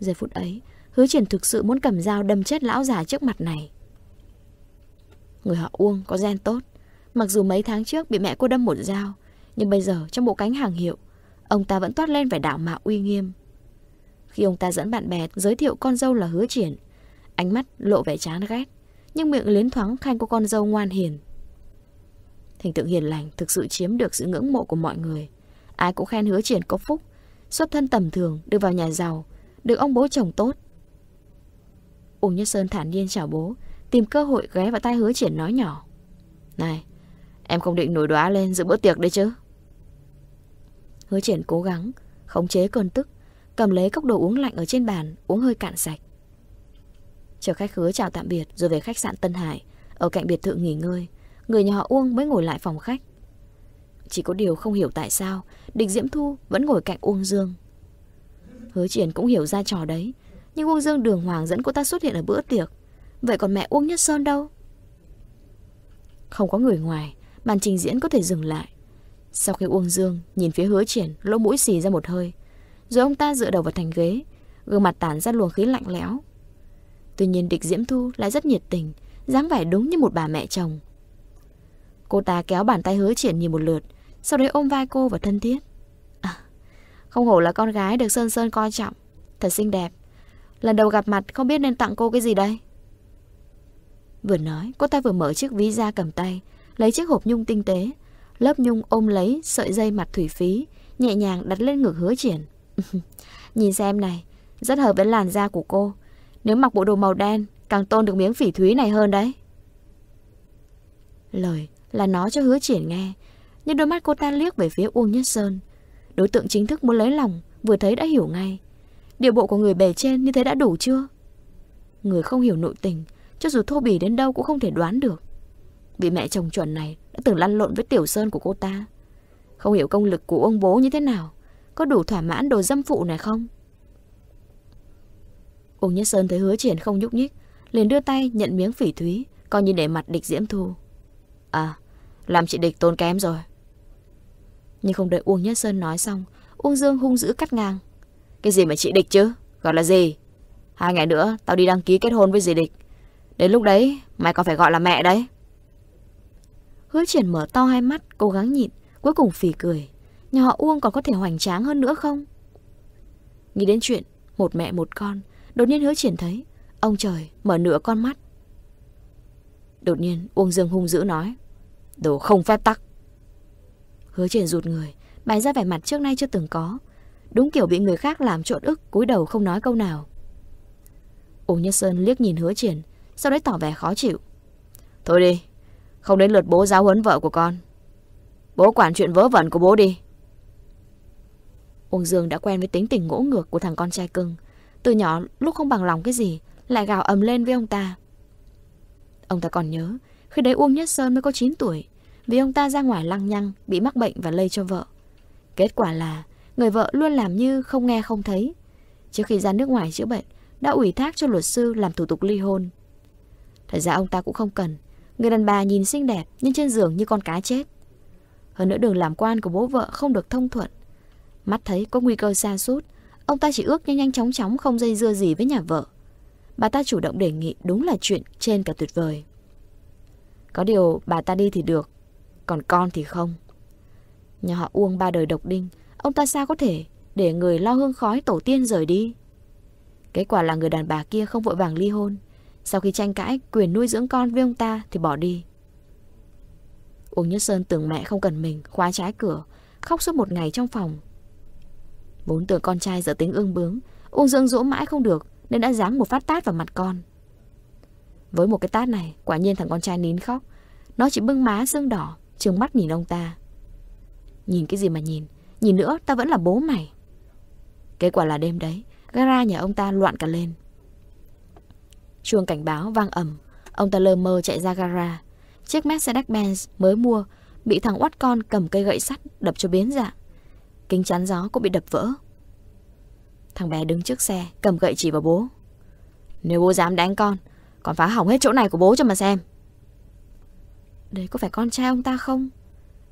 A: Giây phút ấy Hứa triển thực sự muốn cầm dao đâm chết lão già trước mặt này Người họ Uông có gen tốt Mặc dù mấy tháng trước bị mẹ cô đâm một dao Nhưng bây giờ trong bộ cánh hàng hiệu Ông ta vẫn toát lên vẻ đạo mạo uy nghiêm Khi ông ta dẫn bạn bè giới thiệu con dâu là hứa triển Ánh mắt lộ vẻ chán ghét Nhưng miệng liến thoáng khanh của con dâu ngoan hiền Hình tượng hiền lành thực sự chiếm được sự ngưỡng mộ của mọi người Ai cũng khen hứa triển có phúc Xuất thân tầm thường, được vào nhà giàu Được ông bố chồng tốt Uông Nhất Sơn thản nhiên chào bố Tìm cơ hội ghé vào tay hứa triển nói nhỏ Này, em không định nổi đoá lên giữa bữa tiệc đấy chứ Hứa triển cố gắng Khống chế cơn tức Cầm lấy cốc đồ uống lạnh ở trên bàn Uống hơi cạn sạch Chờ khách hứa chào tạm biệt rồi về khách sạn Tân Hải, ở cạnh biệt thự nghỉ ngơi, người nhà họ Uông mới ngồi lại phòng khách. Chỉ có điều không hiểu tại sao, Địch Diễm Thu vẫn ngồi cạnh Uông Dương. Hứa Triển cũng hiểu ra trò đấy, nhưng Uông Dương đường hoàng dẫn cô ta xuất hiện ở bữa tiệc. Vậy còn mẹ Uông Nhất Sơn đâu? Không có người ngoài, màn trình diễn có thể dừng lại. Sau khi Uông Dương nhìn phía hứa triển, lỗ mũi xì ra một hơi. Rồi ông ta dựa đầu vào thành ghế, gương mặt tản ra luồng khí lạnh lẽo. Tuy nhiên địch Diễm Thu lại rất nhiệt tình, dáng vẻ đúng như một bà mẹ chồng. Cô ta kéo bàn tay hứa triển nhìn một lượt, sau đấy ôm vai cô và thân thiết. À, không hổ là con gái được Sơn Sơn coi trọng, thật xinh đẹp. Lần đầu gặp mặt không biết nên tặng cô cái gì đây? Vừa nói, cô ta vừa mở chiếc ví ra cầm tay, lấy chiếc hộp nhung tinh tế. Lớp nhung ôm lấy sợi dây mặt thủy phí, nhẹ nhàng đặt lên ngực hứa triển. Nhìn xem này, rất hợp với làn da của cô. Cô. Nếu mặc bộ đồ màu đen Càng tôn được miếng phỉ thúy này hơn đấy Lời là nói cho hứa triển nghe Nhưng đôi mắt cô ta liếc về phía Uông Nhất Sơn Đối tượng chính thức muốn lấy lòng Vừa thấy đã hiểu ngay Điều bộ của người bề trên như thế đã đủ chưa Người không hiểu nội tình Cho dù thô bỉ đến đâu cũng không thể đoán được Vị mẹ chồng chuẩn này Đã từng lăn lộn với tiểu sơn của cô ta Không hiểu công lực của ông bố như thế nào Có đủ thỏa mãn đồ dâm phụ này không Úng Nhất Sơn thấy hứa triển không nhúc nhích Liền đưa tay nhận miếng phỉ thúy Coi như để mặt địch diễm thu À làm chị địch tôn kém rồi Nhưng không đợi Uông Nhất Sơn nói xong Uông Dương hung dữ cắt ngang Cái gì mà chị địch chứ Gọi là gì Hai ngày nữa tao đi đăng ký kết hôn với dì địch Đến lúc đấy mày còn phải gọi là mẹ đấy Hứa triển mở to hai mắt Cố gắng nhịn Cuối cùng phỉ cười Nhà họ Uông còn có thể hoành tráng hơn nữa không Nghĩ đến chuyện Một mẹ một con Đột nhiên hứa triển thấy Ông trời mở nửa con mắt Đột nhiên Uông Dương hung dữ nói Đồ không phép tắc Hứa triển rụt người Bày ra vẻ mặt trước nay chưa từng có Đúng kiểu bị người khác làm trộn ức cúi đầu không nói câu nào Uông Nhất Sơn liếc nhìn hứa triển Sau đấy tỏ vẻ khó chịu Thôi đi Không đến lượt bố giáo huấn vợ của con Bố quản chuyện vớ vẩn của bố đi Uông Dương đã quen với tính tình ngỗ ngược của thằng con trai cưng từ nhỏ lúc không bằng lòng cái gì Lại gào ầm lên với ông ta Ông ta còn nhớ Khi đấy Uông Nhất Sơn mới có 9 tuổi Vì ông ta ra ngoài lăng nhăng Bị mắc bệnh và lây cho vợ Kết quả là người vợ luôn làm như không nghe không thấy Trước khi ra nước ngoài chữa bệnh Đã ủy thác cho luật sư làm thủ tục ly hôn Thật ra ông ta cũng không cần Người đàn bà nhìn xinh đẹp Nhưng trên giường như con cá chết Hơn nữa đường làm quan của bố vợ không được thông thuận Mắt thấy có nguy cơ xa sút Ông ta chỉ ước nhanh nhanh chóng chóng không dây dưa gì với nhà vợ. Bà ta chủ động đề nghị đúng là chuyện trên cả tuyệt vời. Có điều bà ta đi thì được, còn con thì không. Nhà họ Uông ba đời độc đinh, ông ta sao có thể để người lo hương khói tổ tiên rời đi. Kết quả là người đàn bà kia không vội vàng ly hôn. Sau khi tranh cãi quyền nuôi dưỡng con với ông ta thì bỏ đi. Uông Nhất Sơn tưởng mẹ không cần mình, khóa trái cửa, khóc suốt một ngày trong phòng bốn tưởng con trai giờ tính ương bướng ung Dương dỗ mãi không được Nên đã giáng một phát tát vào mặt con Với một cái tát này Quả nhiên thằng con trai nín khóc Nó chỉ bưng má sưng đỏ Trừng mắt nhìn ông ta Nhìn cái gì mà nhìn Nhìn nữa ta vẫn là bố mày Kết quả là đêm đấy Gara nhà ông ta loạn cả lên Chuông cảnh báo vang ầm Ông ta lơ mơ chạy ra gara Chiếc Mercedes-Benz mới mua Bị thằng oát con cầm cây gậy sắt Đập cho biến dạng Kính chắn gió cũng bị đập vỡ Thằng bé đứng trước xe Cầm gậy chỉ vào bố Nếu bố dám đánh con Còn phá hỏng hết chỗ này của bố cho mà xem Đây có phải con trai ông ta không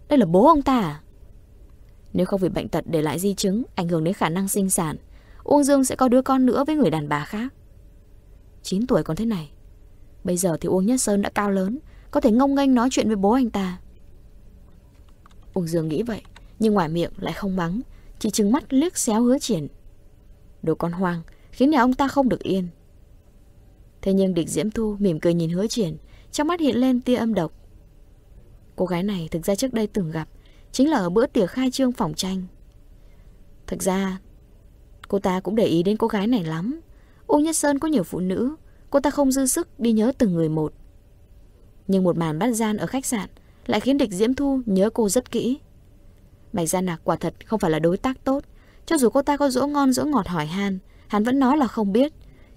A: Đây là bố ông ta à Nếu không vì bệnh tật để lại di chứng Ảnh hưởng đến khả năng sinh sản Uông Dương sẽ có đứa con nữa với người đàn bà khác 9 tuổi còn thế này Bây giờ thì Uông Nhất Sơn đã cao lớn Có thể ngông nghênh nói chuyện với bố anh ta Uông Dương nghĩ vậy nhưng ngoài miệng lại không mắng, chỉ trừng mắt liếc xéo hứa triển. Đồ con hoang, khiến nhà ông ta không được yên. Thế nhưng địch Diễm Thu mỉm cười nhìn hứa triển, trong mắt hiện lên tia âm độc. Cô gái này thực ra trước đây từng gặp, chính là ở bữa tiệc khai trương phòng tranh. Thực ra, cô ta cũng để ý đến cô gái này lắm. Uông Nhất Sơn có nhiều phụ nữ, cô ta không dư sức đi nhớ từng người một. Nhưng một màn bắt gian ở khách sạn lại khiến địch Diễm Thu nhớ cô rất kỹ. Bạch Gia Nạc quả thật không phải là đối tác tốt. Cho dù cô ta có dỗ ngon dỗ ngọt hỏi han, hắn vẫn nói là không biết.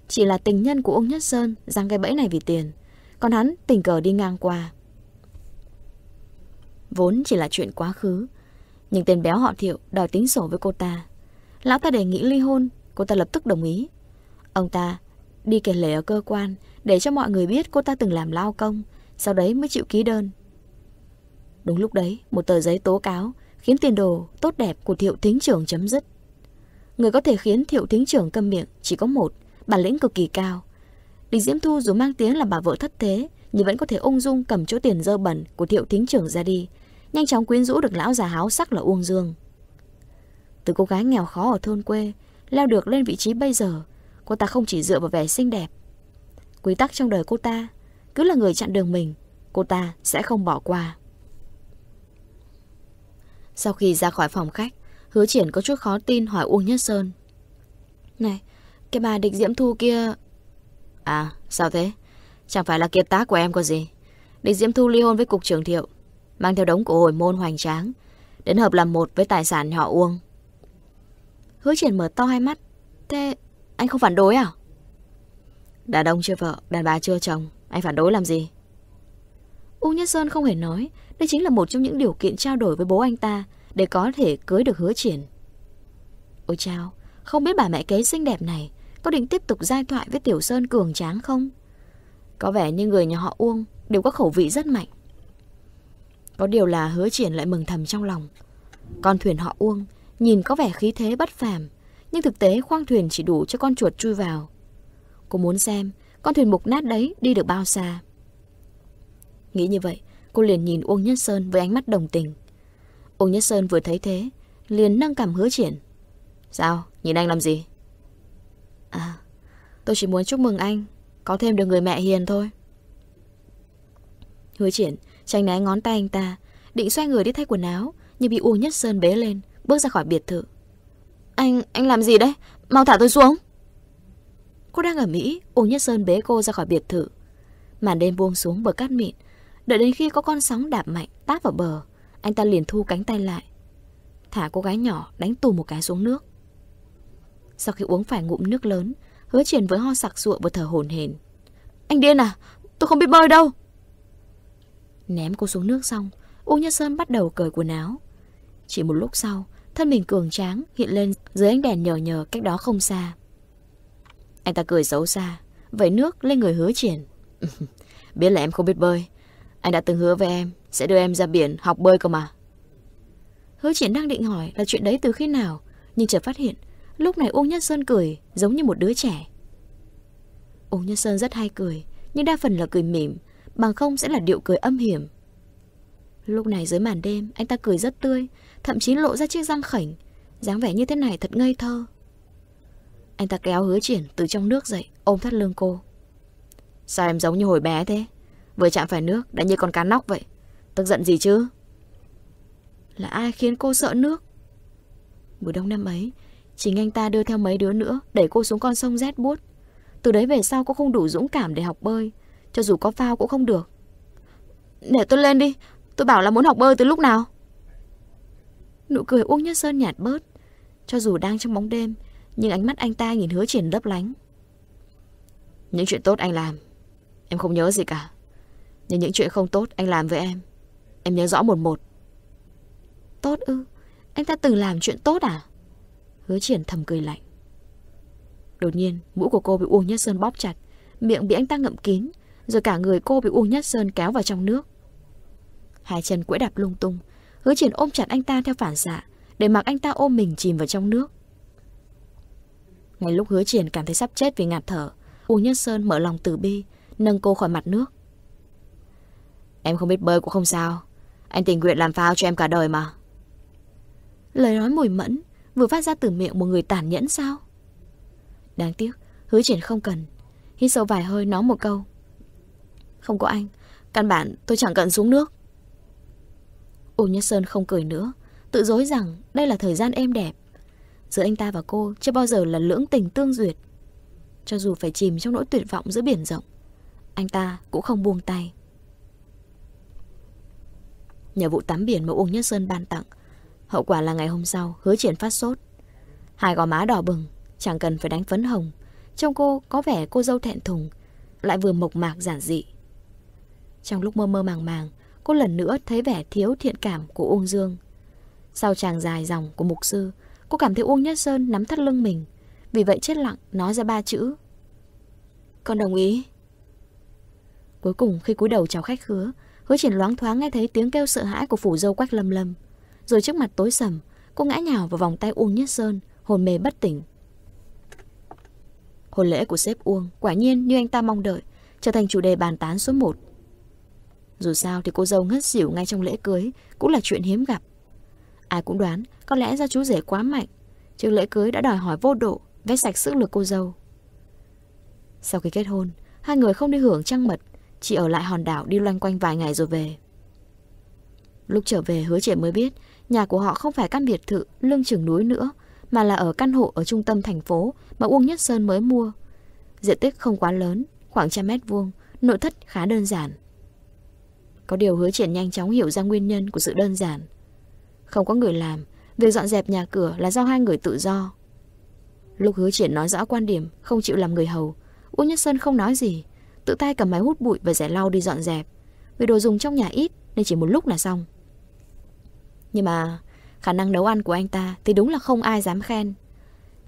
A: Chỉ là tình nhân của ông Nhất Sơn giăng cái bẫy này vì tiền. Còn hắn tình cờ đi ngang qua. Vốn chỉ là chuyện quá khứ. Nhưng tên béo họ thiệu đòi tính sổ với cô ta. Lão ta đề nghị ly hôn, cô ta lập tức đồng ý. Ông ta đi kể lể ở cơ quan để cho mọi người biết cô ta từng làm lao công, sau đấy mới chịu ký đơn. Đúng lúc đấy, một tờ giấy tố cáo khiến tiền đồ tốt đẹp của thiệu thính trưởng chấm dứt. Người có thể khiến thiệu thính trưởng câm miệng chỉ có một, bản lĩnh cực kỳ cao. Địch Diễm Thu dù mang tiếng là bà vợ thất thế, nhưng vẫn có thể ung dung cầm chỗ tiền dơ bẩn của thiệu thính trưởng ra đi, nhanh chóng quyến rũ được lão già háo sắc là Uông Dương. Từ cô gái nghèo khó ở thôn quê, leo được lên vị trí bây giờ, cô ta không chỉ dựa vào vẻ xinh đẹp. Quy tắc trong đời cô ta, cứ là người chặn đường mình, cô ta sẽ không bỏ qua. Sau khi ra khỏi phòng khách, hứa triển có chút khó tin hỏi Uông Nhất Sơn. Này, cái bà địch diễm thu kia... À, sao thế? Chẳng phải là kiệt tác của em có gì. Địch diễm thu ly hôn với cục trưởng thiệu, mang theo đống của hồi môn hoành tráng, đến hợp làm một với tài sản họ Uông. Hứa triển mở to hai mắt. Thế anh không phản đối à? Đàn ông chưa vợ, đàn bà chưa chồng, anh phản đối làm gì? Uông Nhất Sơn không hề nói, đây chính là một trong những điều kiện trao đổi với bố anh ta để có thể cưới được hứa triển. Ôi chao, không biết bà mẹ kế xinh đẹp này có định tiếp tục giai thoại với Tiểu Sơn cường tráng không? Có vẻ như người nhà họ Uông đều có khẩu vị rất mạnh. Có điều là hứa triển lại mừng thầm trong lòng. Con thuyền họ Uông nhìn có vẻ khí thế bất phàm, nhưng thực tế khoang thuyền chỉ đủ cho con chuột chui vào. Cô muốn xem con thuyền mục nát đấy đi được bao xa. Nghĩ như vậy, Cô liền nhìn Uông Nhất Sơn với ánh mắt đồng tình. Uông Nhất Sơn vừa thấy thế, liền nâng cảm hứa triển. Sao? Nhìn anh làm gì? À, tôi chỉ muốn chúc mừng anh, có thêm được người mẹ hiền thôi. Hứa triển, tránh né ngón tay anh ta, định xoay người đi thay quần áo, nhưng bị Uông Nhất Sơn bế lên, bước ra khỏi biệt thự. Anh, anh làm gì đấy? Mau thả tôi xuống. Cô đang ở Mỹ, Uông Nhất Sơn bế cô ra khỏi biệt thự. Màn đêm buông xuống bờ cát mịn, Đợi đến khi có con sóng đạp mạnh táp vào bờ, anh ta liền thu cánh tay lại. Thả cô gái nhỏ đánh tù một cái xuống nước. Sau khi uống phải ngụm nước lớn, hứa triển với ho sặc sụa và thở hổn hển. Anh điên à, tôi không biết bơi đâu. Ném cô xuống nước xong, Uông Nhất Sơn bắt đầu cởi quần áo. Chỉ một lúc sau, thân mình cường tráng hiện lên dưới ánh đèn nhờ nhờ cách đó không xa. Anh ta cười xấu xa, vẩy nước lên người hứa triển. Biết là em không biết bơi, anh đã từng hứa với em Sẽ đưa em ra biển học bơi cơ mà Hứa triển đang định hỏi là chuyện đấy từ khi nào Nhưng chợt phát hiện Lúc này Uông Nhất Sơn cười giống như một đứa trẻ Uông Nhất Sơn rất hay cười Nhưng đa phần là cười mỉm Bằng không sẽ là điệu cười âm hiểm Lúc này dưới màn đêm Anh ta cười rất tươi Thậm chí lộ ra chiếc răng khảnh dáng vẻ như thế này thật ngây thơ Anh ta kéo hứa triển từ trong nước dậy Ôm thắt lưng cô Sao em giống như hồi bé thế Vừa chạm phải nước đã như con cá nóc vậy Tức giận gì chứ Là ai khiến cô sợ nước Mùa đông năm ấy Chính anh ta đưa theo mấy đứa nữa Đẩy cô xuống con sông rét buốt Từ đấy về sau cô không đủ dũng cảm để học bơi Cho dù có phao cũng không được Để tôi lên đi Tôi bảo là muốn học bơi từ lúc nào Nụ cười Uông Nhất Sơn nhạt bớt Cho dù đang trong bóng đêm Nhưng ánh mắt anh ta nhìn hứa triển lấp lánh Những chuyện tốt anh làm Em không nhớ gì cả Nhớ những chuyện không tốt anh làm với em Em nhớ rõ một một Tốt ư Anh ta từng làm chuyện tốt à Hứa triển thầm cười lạnh Đột nhiên mũi của cô bị Uông Nhất Sơn bóp chặt Miệng bị anh ta ngậm kín Rồi cả người cô bị Uông Nhất Sơn kéo vào trong nước Hai chân quẫy đạp lung tung Hứa triển ôm chặt anh ta theo phản xạ Để mặc anh ta ôm mình chìm vào trong nước Ngay lúc hứa triển cảm thấy sắp chết vì ngạt thở Uông Nhất Sơn mở lòng từ bi Nâng cô khỏi mặt nước Em không biết bơi cũng không sao Anh tình nguyện làm phao cho em cả đời mà Lời nói mùi mẫn Vừa phát ra từ miệng một người tàn nhẫn sao Đáng tiếc Hứa triển không cần Hít sâu vài hơi nói một câu Không có anh Căn bản tôi chẳng cần xuống nước Ô Nhất Sơn không cười nữa Tự dối rằng đây là thời gian êm đẹp Giữa anh ta và cô chưa bao giờ là lưỡng tình tương duyệt Cho dù phải chìm trong nỗi tuyệt vọng giữa biển rộng Anh ta cũng không buông tay nhờ vụ tắm biển mà Uông Nhất Sơn ban tặng. Hậu quả là ngày hôm sau, hứa triển phát sốt. Hai gò má đỏ bừng, chẳng cần phải đánh phấn hồng. Trong cô có vẻ cô dâu thẹn thùng, lại vừa mộc mạc giản dị. Trong lúc mơ mơ màng màng, cô lần nữa thấy vẻ thiếu thiện cảm của Uông Dương. Sau chàng dài dòng của mục sư, cô cảm thấy Uông Nhất Sơn nắm thắt lưng mình. Vì vậy chết lặng nói ra ba chữ. Con đồng ý. Cuối cùng khi cúi đầu chào khách hứa Hứa triển loáng thoáng nghe thấy tiếng kêu sợ hãi của phủ dâu quách lâm lâm. Rồi trước mặt tối sầm, cô ngã nhào vào vòng tay Uông Nhất Sơn, hồn mê bất tỉnh. Hồn lễ của sếp Uông quả nhiên như anh ta mong đợi, trở thành chủ đề bàn tán số 1. Dù sao thì cô dâu ngất xỉu ngay trong lễ cưới cũng là chuyện hiếm gặp. Ai cũng đoán có lẽ do chú rể quá mạnh, trước lễ cưới đã đòi hỏi vô độ, vét sạch sức lực cô dâu. Sau khi kết hôn, hai người không đi hưởng trăng mật Chị ở lại hòn đảo đi loanh quanh vài ngày rồi về. Lúc trở về hứa trẻ mới biết nhà của họ không phải căn biệt thự lưng chừng núi nữa mà là ở căn hộ ở trung tâm thành phố mà Uông Nhất Sơn mới mua. Diện tích không quá lớn, khoảng trăm mét vuông, nội thất khá đơn giản. Có điều hứa triển nhanh chóng hiểu ra nguyên nhân của sự đơn giản. Không có người làm, việc dọn dẹp nhà cửa là do hai người tự do. Lúc hứa triển nói rõ quan điểm, không chịu làm người hầu, Uông Nhất Sơn không nói gì, tự tay cầm máy hút bụi và rẻ lau đi dọn dẹp. Vì đồ dùng trong nhà ít nên chỉ một lúc là xong. Nhưng mà khả năng nấu ăn của anh ta thì đúng là không ai dám khen.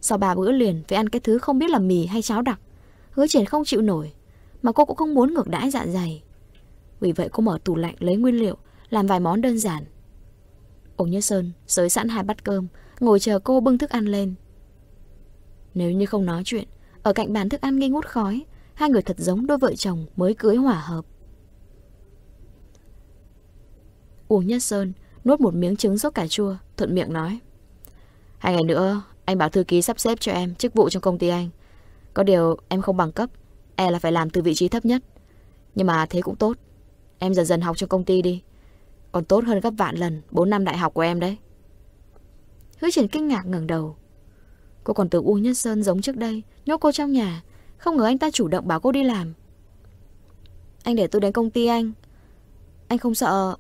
A: Sau ba bữa liền phải ăn cái thứ không biết là mì hay cháo đặc, hứa triển không chịu nổi, mà cô cũng không muốn ngược đãi dạ dày. Vì vậy cô mở tủ lạnh lấy nguyên liệu, làm vài món đơn giản. Ông Nhất Sơn giới sẵn hai bát cơm, ngồi chờ cô bưng thức ăn lên. Nếu như không nói chuyện, ở cạnh bàn thức ăn nghi ngút khói, Hai người thật giống đôi vợ chồng mới cưới hòa hợp. Uống Nhất Sơn nuốt một miếng trứng sốt cà chua, thuận miệng nói. Hai ngày nữa, anh bảo thư ký sắp xếp cho em chức vụ trong công ty anh. Có điều em không bằng cấp, e là phải làm từ vị trí thấp nhất. Nhưng mà thế cũng tốt. Em dần dần học trong công ty đi. Còn tốt hơn gấp vạn lần 4 năm đại học của em đấy. Hứa triển kinh ngạc ngẩng đầu. Cô còn tưởng U Nhất Sơn giống trước đây, nhốt cô trong nhà, không ngờ anh ta chủ động báo cô đi làm Anh để tôi đến công ty anh Anh không sợ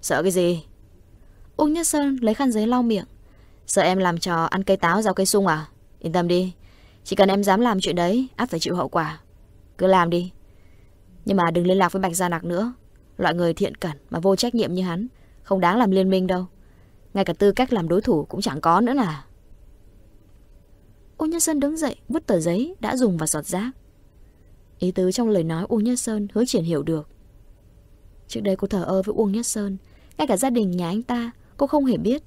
A: Sợ cái gì Úc Nhất Sơn lấy khăn giấy lau miệng Sợ em làm trò ăn cây táo rau cây sung à Yên tâm đi Chỉ cần em dám làm chuyện đấy áp phải chịu hậu quả Cứ làm đi Nhưng mà đừng liên lạc với Bạch Gia Nạc nữa Loại người thiện cẩn mà vô trách nhiệm như hắn Không đáng làm liên minh đâu Ngay cả tư cách làm đối thủ cũng chẳng có nữa là Ô Nhất Sơn đứng dậy, vứt tờ giấy đã dùng vào giọt rác. Ý tứ trong lời nói Uông Nhất Sơn hứa triển hiểu được. Trước đây cô thở ơ với Uông Nhất Sơn, ngay cả gia đình nhà anh ta, cô không hề biết.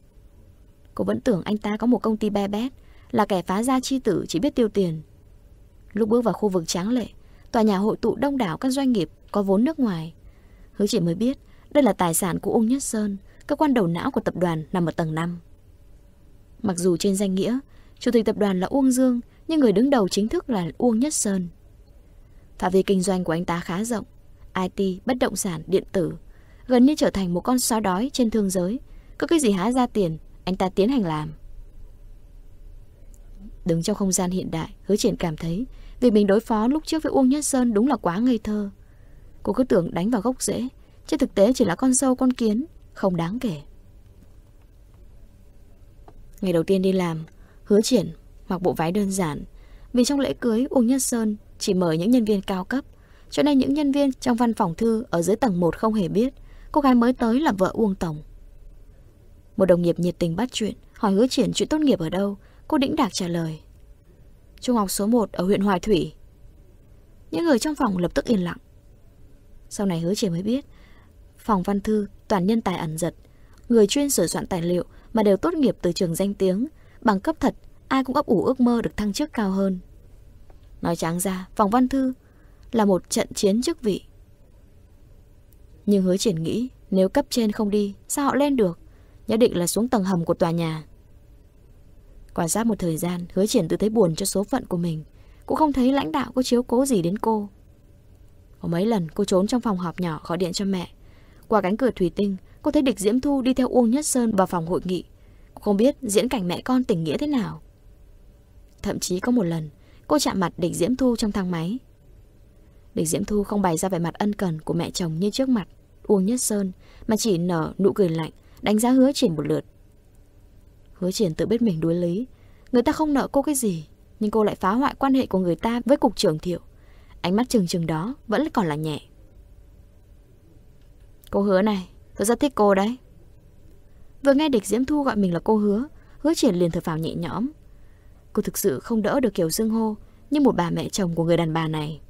A: Cô vẫn tưởng anh ta có một công ty be bét, là kẻ phá gia chi tử chỉ biết tiêu tiền. Lúc bước vào khu vực tráng lệ, tòa nhà hội tụ đông đảo các doanh nghiệp có vốn nước ngoài. Hứa chỉ mới biết đây là tài sản của Uông Nhất Sơn, cơ quan đầu não của tập đoàn nằm ở tầng 5. Mặc dù trên danh nghĩa, Chủ tịch tập đoàn là Uông Dương, nhưng người đứng đầu chính thức là Uông Nhất Sơn. Phạm vi kinh doanh của anh ta khá rộng, IT, bất động sản, điện tử, gần như trở thành một con sói đói trên thương giới. Cứ cái gì há ra tiền, anh ta tiến hành làm. Đứng trong không gian hiện đại, hứa triển cảm thấy việc mình đối phó lúc trước với Uông Nhất Sơn đúng là quá ngây thơ. Cô cứ tưởng đánh vào gốc rễ, chứ thực tế chỉ là con sâu con kiến, không đáng kể. Ngày đầu tiên đi làm, Hứa triển mặc bộ váy đơn giản Vì trong lễ cưới Uông Nhất Sơn chỉ mời những nhân viên cao cấp Cho nên những nhân viên trong văn phòng thư ở dưới tầng 1 không hề biết Cô gái mới tới là vợ Uông Tổng Một đồng nghiệp nhiệt tình bắt chuyện Hỏi hứa triển chuyện tốt nghiệp ở đâu Cô đĩnh đạc trả lời Trung học số 1 ở huyện Hoài Thủy Những người trong phòng lập tức yên lặng Sau này hứa triển mới biết Phòng văn thư toàn nhân tài ẩn giật Người chuyên sửa soạn tài liệu Mà đều tốt nghiệp từ trường danh tiếng Bằng cấp thật, ai cũng ấp ủ ước mơ được thăng chức cao hơn. Nói trắng ra, phòng văn thư là một trận chiến chức vị. Nhưng hứa triển nghĩ, nếu cấp trên không đi, sao họ lên được? Nhất định là xuống tầng hầm của tòa nhà. Quan sát một thời gian, hứa triển tự thấy buồn cho số phận của mình. Cũng không thấy lãnh đạo có chiếu cố gì đến cô. Có mấy lần cô trốn trong phòng họp nhỏ gọi điện cho mẹ. Qua cánh cửa thủy tinh, cô thấy địch Diễm Thu đi theo Uông Nhất Sơn vào phòng hội nghị. Không biết diễn cảnh mẹ con tình nghĩa thế nào Thậm chí có một lần Cô chạm mặt địch Diễm Thu trong thang máy Địch Diễm Thu không bày ra vẻ mặt ân cần của mẹ chồng như trước mặt Uông Nhất Sơn Mà chỉ nở nụ cười lạnh Đánh giá hứa triển một lượt Hứa triển tự biết mình đuối lý Người ta không nợ cô cái gì Nhưng cô lại phá hoại quan hệ của người ta với cục trưởng thiệu Ánh mắt trừng trừng đó vẫn còn là nhẹ Cô hứa này Tôi rất thích cô đấy Vừa nghe địch Diễm Thu gọi mình là cô hứa, hứa triển liền thở phào nhẹ nhõm. Cô thực sự không đỡ được kiểu dương hô như một bà mẹ chồng của người đàn bà này.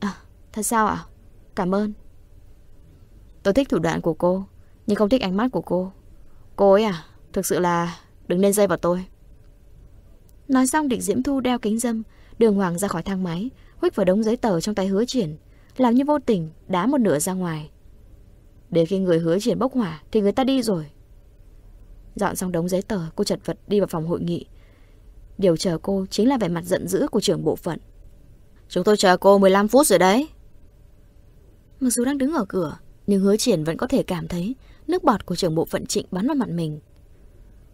A: À, thật sao ạ? À? Cảm ơn. Tôi thích thủ đoạn của cô, nhưng không thích ánh mắt của cô. Cô ấy à, thực sự là đừng nên dây vào tôi. Nói xong địch Diễm Thu đeo kính dâm, đường hoàng ra khỏi thang máy, huých vào đống giấy tờ trong tay hứa triển, làm như vô tình đá một nửa ra ngoài. để khi người hứa triển bốc hỏa thì người ta đi rồi, Dọn xong đống giấy tờ, cô chật vật đi vào phòng hội nghị. Điều chờ cô chính là vẻ mặt giận dữ của trưởng bộ phận. Chúng tôi chờ cô 15 phút rồi đấy. Mặc dù đang đứng ở cửa, nhưng hứa triển vẫn có thể cảm thấy nước bọt của trưởng bộ phận trịnh bắn vào mặt mình.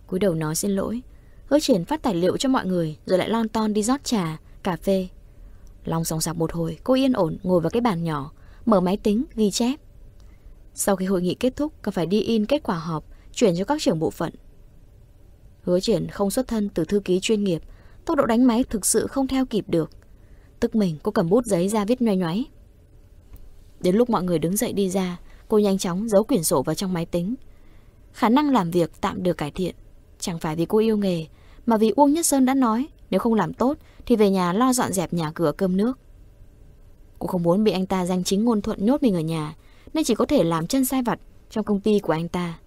A: cúi đầu nói xin lỗi, hứa triển phát tài liệu cho mọi người rồi lại lon ton đi rót trà, cà phê. Long sòng sọc một hồi, cô yên ổn ngồi vào cái bàn nhỏ, mở máy tính, ghi chép. Sau khi hội nghị kết thúc, còn phải đi in kết quả họp, chuyển cho các trưởng bộ phận. Hứa triển không xuất thân từ thư ký chuyên nghiệp, tốc độ đánh máy thực sự không theo kịp được. Tức mình cô cầm bút giấy ra viết nhoay nhoáy. Đến lúc mọi người đứng dậy đi ra, cô nhanh chóng giấu quyển sổ vào trong máy tính. Khả năng làm việc tạm được cải thiện, chẳng phải vì cô yêu nghề, mà vì Uông Nhất Sơn đã nói nếu không làm tốt thì về nhà lo dọn dẹp nhà cửa cơm nước. Cô không muốn bị anh ta danh chính ngôn thuận nhốt mình ở nhà, nên chỉ có thể làm chân sai vặt trong công ty của anh ta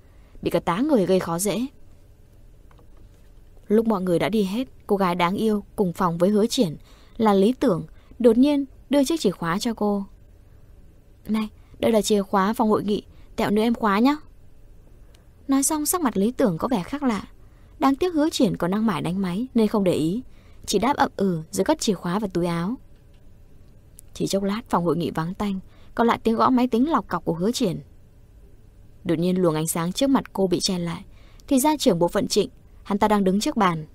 A: bị cả tá người gây khó dễ. Lúc mọi người đã đi hết, cô gái đáng yêu cùng phòng với hứa triển là lý tưởng đột nhiên đưa chiếc chìa khóa cho cô. Này, đây là chìa khóa phòng hội nghị, tẹo nữa em khóa nhé. Nói xong sắc mặt lý tưởng có vẻ khác lạ. Đáng tiếc hứa triển còn đang mải đánh máy nên không để ý. Chỉ đáp ậm ừ rồi cất chìa khóa vào túi áo. Chỉ chốc lát phòng hội nghị vắng tanh, còn lại tiếng gõ máy tính lọc cọc của hứa triển. Đột nhiên luồng ánh sáng trước mặt cô bị che lại Thì ra trưởng bộ phận trịnh Hắn ta đang đứng trước bàn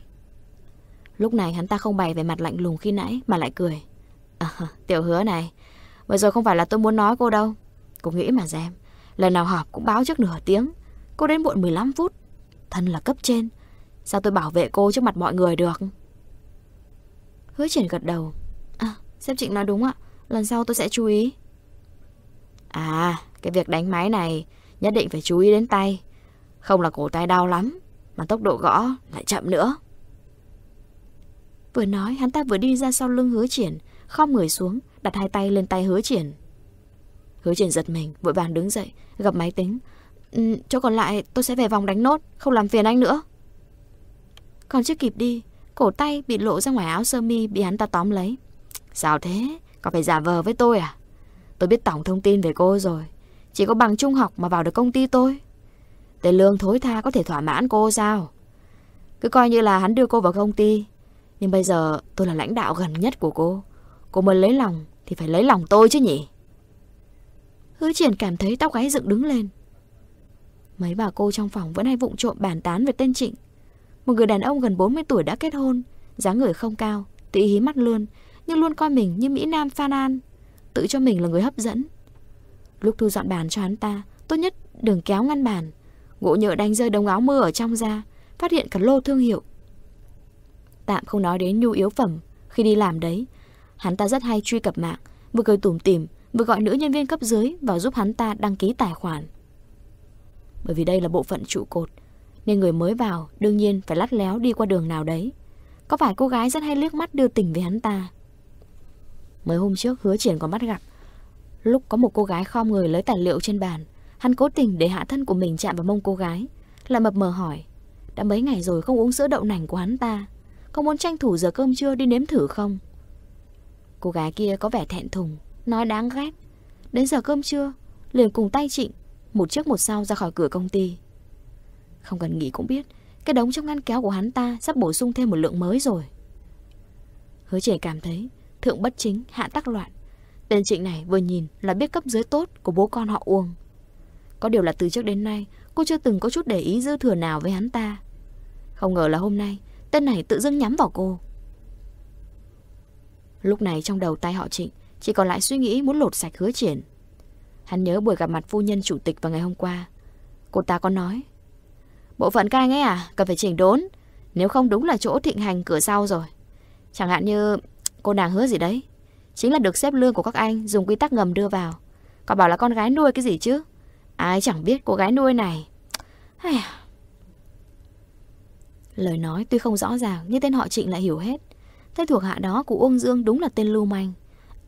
A: Lúc này hắn ta không bày về mặt lạnh lùng khi nãy Mà lại cười à, Tiểu hứa này Vừa rồi không phải là tôi muốn nói cô đâu Cô nghĩ mà xem Lần nào họp cũng báo trước nửa tiếng Cô đến muộn 15 phút Thân là cấp trên Sao tôi bảo vệ cô trước mặt mọi người được Hứa triển gật đầu À sếp trịnh nói đúng ạ Lần sau tôi sẽ chú ý À cái việc đánh máy này Nhất định phải chú ý đến tay Không là cổ tay đau lắm Mà tốc độ gõ lại chậm nữa Vừa nói hắn ta vừa đi ra sau lưng hứa triển Khom người xuống Đặt hai tay lên tay hứa triển Hứa triển giật mình Vội vàng đứng dậy Gặp máy tính ừ, Cho còn lại tôi sẽ về vòng đánh nốt Không làm phiền anh nữa Còn chưa kịp đi Cổ tay bị lộ ra ngoài áo sơ mi Bị hắn ta tóm lấy Sao thế Còn phải giả vờ với tôi à Tôi biết tổng thông tin về cô rồi chỉ có bằng trung học mà vào được công ty tôi Tiền lương thối tha có thể thỏa mãn cô sao Cứ coi như là hắn đưa cô vào công ty Nhưng bây giờ tôi là lãnh đạo gần nhất của cô Cô muốn lấy lòng thì phải lấy lòng tôi chứ nhỉ Hứa triển cảm thấy tóc gáy dựng đứng lên Mấy bà cô trong phòng vẫn hay vụng trộm bàn tán về tên Trịnh Một người đàn ông gần 40 tuổi đã kết hôn dáng người không cao, tự hí mắt luôn Nhưng luôn coi mình như Mỹ Nam Phan An Tự cho mình là người hấp dẫn Lúc thu dọn bàn cho hắn ta Tốt nhất đừng kéo ngăn bàn Gỗ nhựa đánh rơi đống áo mưa ở trong ra Phát hiện cả lô thương hiệu Tạm không nói đến nhu yếu phẩm Khi đi làm đấy Hắn ta rất hay truy cập mạng Vừa cười tủm tỉm Vừa gọi nữ nhân viên cấp dưới Vào giúp hắn ta đăng ký tài khoản Bởi vì đây là bộ phận trụ cột Nên người mới vào đương nhiên phải lắt léo đi qua đường nào đấy Có phải cô gái rất hay liếc mắt đưa tình về hắn ta Mới hôm trước hứa triển còn bắt gặp Lúc có một cô gái khom người lấy tài liệu trên bàn Hắn cố tình để hạ thân của mình chạm vào mông cô gái Lại mập mờ hỏi Đã mấy ngày rồi không uống sữa đậu nành của hắn ta Không muốn tranh thủ giờ cơm trưa đi nếm thử không Cô gái kia có vẻ thẹn thùng Nói đáng ghét Đến giờ cơm trưa Liền cùng tay trịnh Một trước một sau ra khỏi cửa công ty Không cần nghĩ cũng biết Cái đống trong ngăn kéo của hắn ta Sắp bổ sung thêm một lượng mới rồi Hứa trẻ cảm thấy Thượng bất chính hạ tắc loạn Tên Trịnh này vừa nhìn là biết cấp dưới tốt của bố con họ Uông. Có điều là từ trước đến nay, cô chưa từng có chút để ý dư thừa nào với hắn ta. Không ngờ là hôm nay, tên này tự dưng nhắm vào cô. Lúc này trong đầu tay họ Trịnh, chỉ còn lại suy nghĩ muốn lột sạch hứa triển. Hắn nhớ buổi gặp mặt phu nhân chủ tịch vào ngày hôm qua. Cô ta có nói, bộ phận các anh ấy à, cần phải chỉnh đốn, nếu không đúng là chỗ thịnh hành cửa sau rồi. Chẳng hạn như cô nàng hứa gì đấy Chính là được xếp lương của các anh dùng quy tắc ngầm đưa vào Còn bảo là con gái nuôi cái gì chứ Ai chẳng biết cô gái nuôi này à. Lời nói tuy không rõ ràng Nhưng tên họ Trịnh lại hiểu hết Thế thuộc hạ đó của Uông Dương đúng là tên lưu manh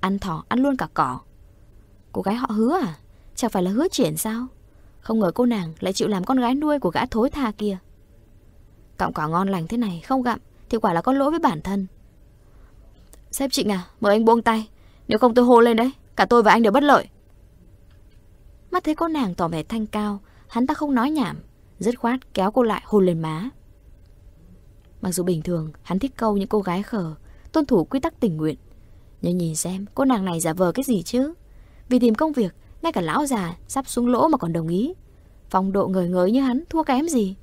A: Ăn thỏ ăn luôn cả cỏ Cô gái họ hứa à Chẳng phải là hứa triển sao Không ngờ cô nàng lại chịu làm con gái nuôi của gã thối tha kia Cọng quả ngon lành thế này không gặm Thì quả là có lỗi với bản thân Sếp chị à, mời anh buông tay. Nếu không tôi hô lên đấy, cả tôi và anh đều bất lợi. Mắt thấy cô nàng tỏ vẻ thanh cao, hắn ta không nói nhảm, dứt khoát kéo cô lại hôn lên má. Mặc dù bình thường hắn thích câu những cô gái khờ, tuân thủ quy tắc tình nguyện, nhưng nhìn xem cô nàng này giả vờ cái gì chứ? Vì tìm công việc, ngay cả lão già sắp xuống lỗ mà còn đồng ý. Phong độ ngời ngới như hắn thua kém gì?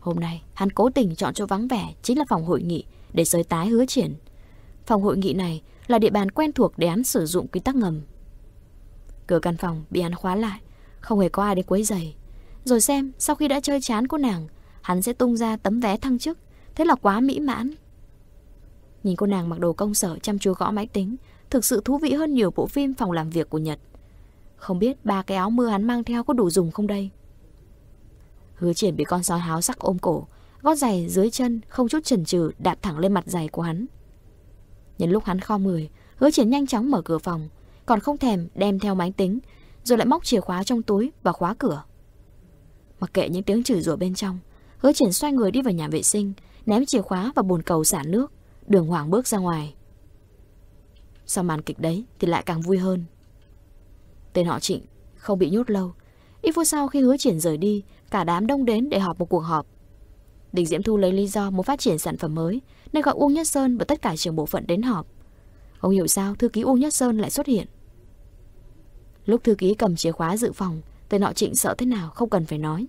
A: Hôm nay, hắn cố tình chọn chỗ vắng vẻ chính là phòng hội nghị để giới tái hứa triển. Phòng hội nghị này là địa bàn quen thuộc để án sử dụng quy tắc ngầm. Cửa căn phòng bị án khóa lại, không hề có ai đến quấy giày. Rồi xem, sau khi đã chơi chán cô nàng, hắn sẽ tung ra tấm vé thăng chức, thế là quá mỹ mãn. Nhìn cô nàng mặc đồ công sở chăm chú gõ máy tính, thực sự thú vị hơn nhiều bộ phim phòng làm việc của Nhật. Không biết ba cái áo mưa hắn mang theo có đủ dùng không đây? Hứa triển bị con sói háo sắc ôm cổ, gót giày dưới chân không chút chần chừ đạp thẳng lên mặt giày của hắn. Nhân lúc hắn kho người, hứa triển nhanh chóng mở cửa phòng, còn không thèm đem theo máy tính, rồi lại móc chìa khóa trong túi và khóa cửa. Mặc kệ những tiếng chửi rủa bên trong, hứa triển xoay người đi vào nhà vệ sinh, ném chìa khóa vào bồn cầu xả nước, đường hoàng bước ra ngoài. Sau màn kịch đấy thì lại càng vui hơn. Tên họ Trịnh không bị nhốt lâu. Ít phút sau khi hứa triển rời đi, cả đám đông đến để họp một cuộc họp. Đình Diễm Thu lấy lý do muốn phát triển sản phẩm mới, nên gọi Uông Nhất Sơn và tất cả trưởng bộ phận đến họp. Không hiểu sao thư ký Uông Nhất Sơn lại xuất hiện. Lúc thư ký cầm chìa khóa dự phòng, tên họ trịnh sợ thế nào không cần phải nói.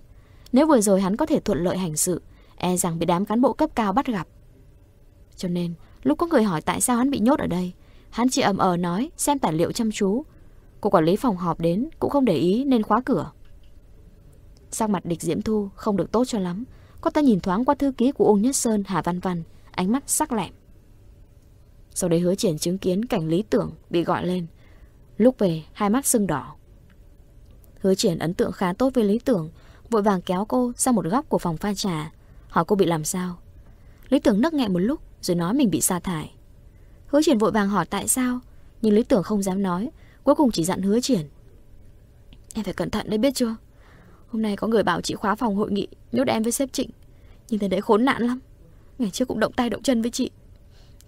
A: Nếu vừa rồi hắn có thể thuận lợi hành sự, e rằng bị đám cán bộ cấp cao bắt gặp. Cho nên, lúc có người hỏi tại sao hắn bị nhốt ở đây, hắn chỉ ầm ờ nói xem tài liệu chăm chú. Cô quản lý phòng họp đến cũng không để ý nên khóa cửa. Sang mặt địch Diễm Thu không được tốt cho lắm, Cô ta nhìn thoáng qua thư ký của Ung Nhất Sơn Hà Văn Văn, ánh mắt sắc lẹm. Sau đấy hứa triển chứng kiến cảnh lý tưởng bị gọi lên. Lúc về, hai mắt sưng đỏ. Hứa triển ấn tượng khá tốt với lý tưởng, vội vàng kéo cô sang một góc của phòng pha trà, hỏi cô bị làm sao. Lý tưởng nấc nghẹn một lúc rồi nói mình bị sa thải. Hứa triển vội vàng hỏi tại sao, nhưng lý tưởng không dám nói, cuối cùng chỉ dặn hứa triển. Em phải cẩn thận đấy biết chưa? Hôm nay có người bảo chị khóa phòng hội nghị Nhốt em với sếp Trịnh nhìn thấy đấy khốn nạn lắm Ngày trước cũng động tay động chân với chị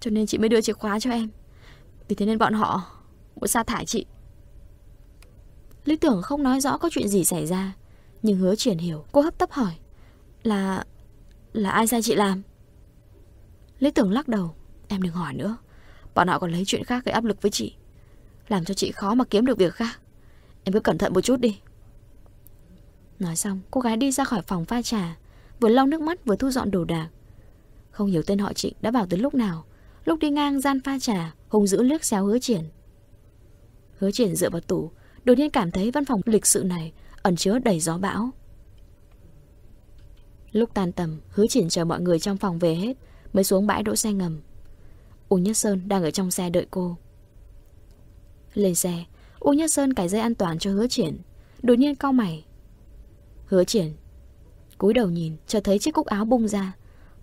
A: Cho nên chị mới đưa chìa khóa cho em Vì thế nên bọn họ muốn sa thải chị Lý tưởng không nói rõ có chuyện gì xảy ra Nhưng hứa triển hiểu Cô hấp tấp hỏi Là... là ai sai chị làm Lý tưởng lắc đầu Em đừng hỏi nữa Bọn họ còn lấy chuyện khác gây áp lực với chị Làm cho chị khó mà kiếm được việc khác Em cứ cẩn thận một chút đi Nói xong cô gái đi ra khỏi phòng pha trà Vừa lau nước mắt vừa thu dọn đồ đạc Không hiểu tên họ Trịnh đã bảo từ lúc nào Lúc đi ngang gian pha trà Hùng giữ liếc xéo hứa triển Hứa triển dựa vào tủ Đột nhiên cảm thấy văn phòng lịch sự này Ẩn chứa đầy gió bão Lúc tan tầm Hứa triển chờ mọi người trong phòng về hết Mới xuống bãi đỗ xe ngầm Uông Nhất Sơn đang ở trong xe đợi cô Lên xe Uông Nhất Sơn cài dây an toàn cho hứa triển Đột nhiên cao mày Hứa triển cúi đầu nhìn cho thấy chiếc cúc áo bung ra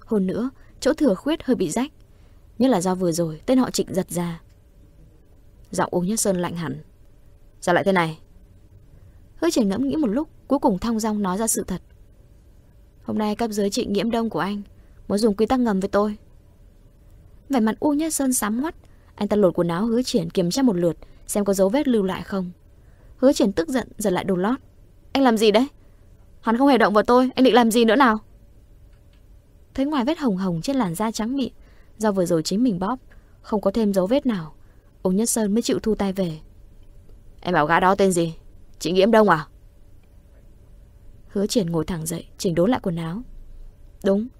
A: Hơn nữa chỗ thừa khuyết hơi bị rách Nhất là do vừa rồi tên họ trịnh giật ra Giọng Uông Nhất Sơn lạnh hẳn Sao lại thế này Hứa triển ngẫm nghĩ một lúc Cuối cùng thong dong nói ra sự thật Hôm nay cấp dưới trịnh nghiễm đông của anh Muốn dùng quy tắc ngầm với tôi Vẻ mặt u Nhất Sơn sám hoắt Anh ta lột quần áo hứa triển kiểm tra một lượt Xem có dấu vết lưu lại không Hứa triển tức giận giật lại đồ lót Anh làm gì đấy Hắn không hề động vào tôi Anh định làm gì nữa nào Thấy ngoài vết hồng hồng trên làn da trắng mịn Do vừa rồi chính mình bóp Không có thêm dấu vết nào Ông Nhất Sơn mới chịu thu tay về Em bảo gã đó tên gì Chị Nghiễm Đông à Hứa triển ngồi thẳng dậy Chỉnh đốn lại quần áo Đúng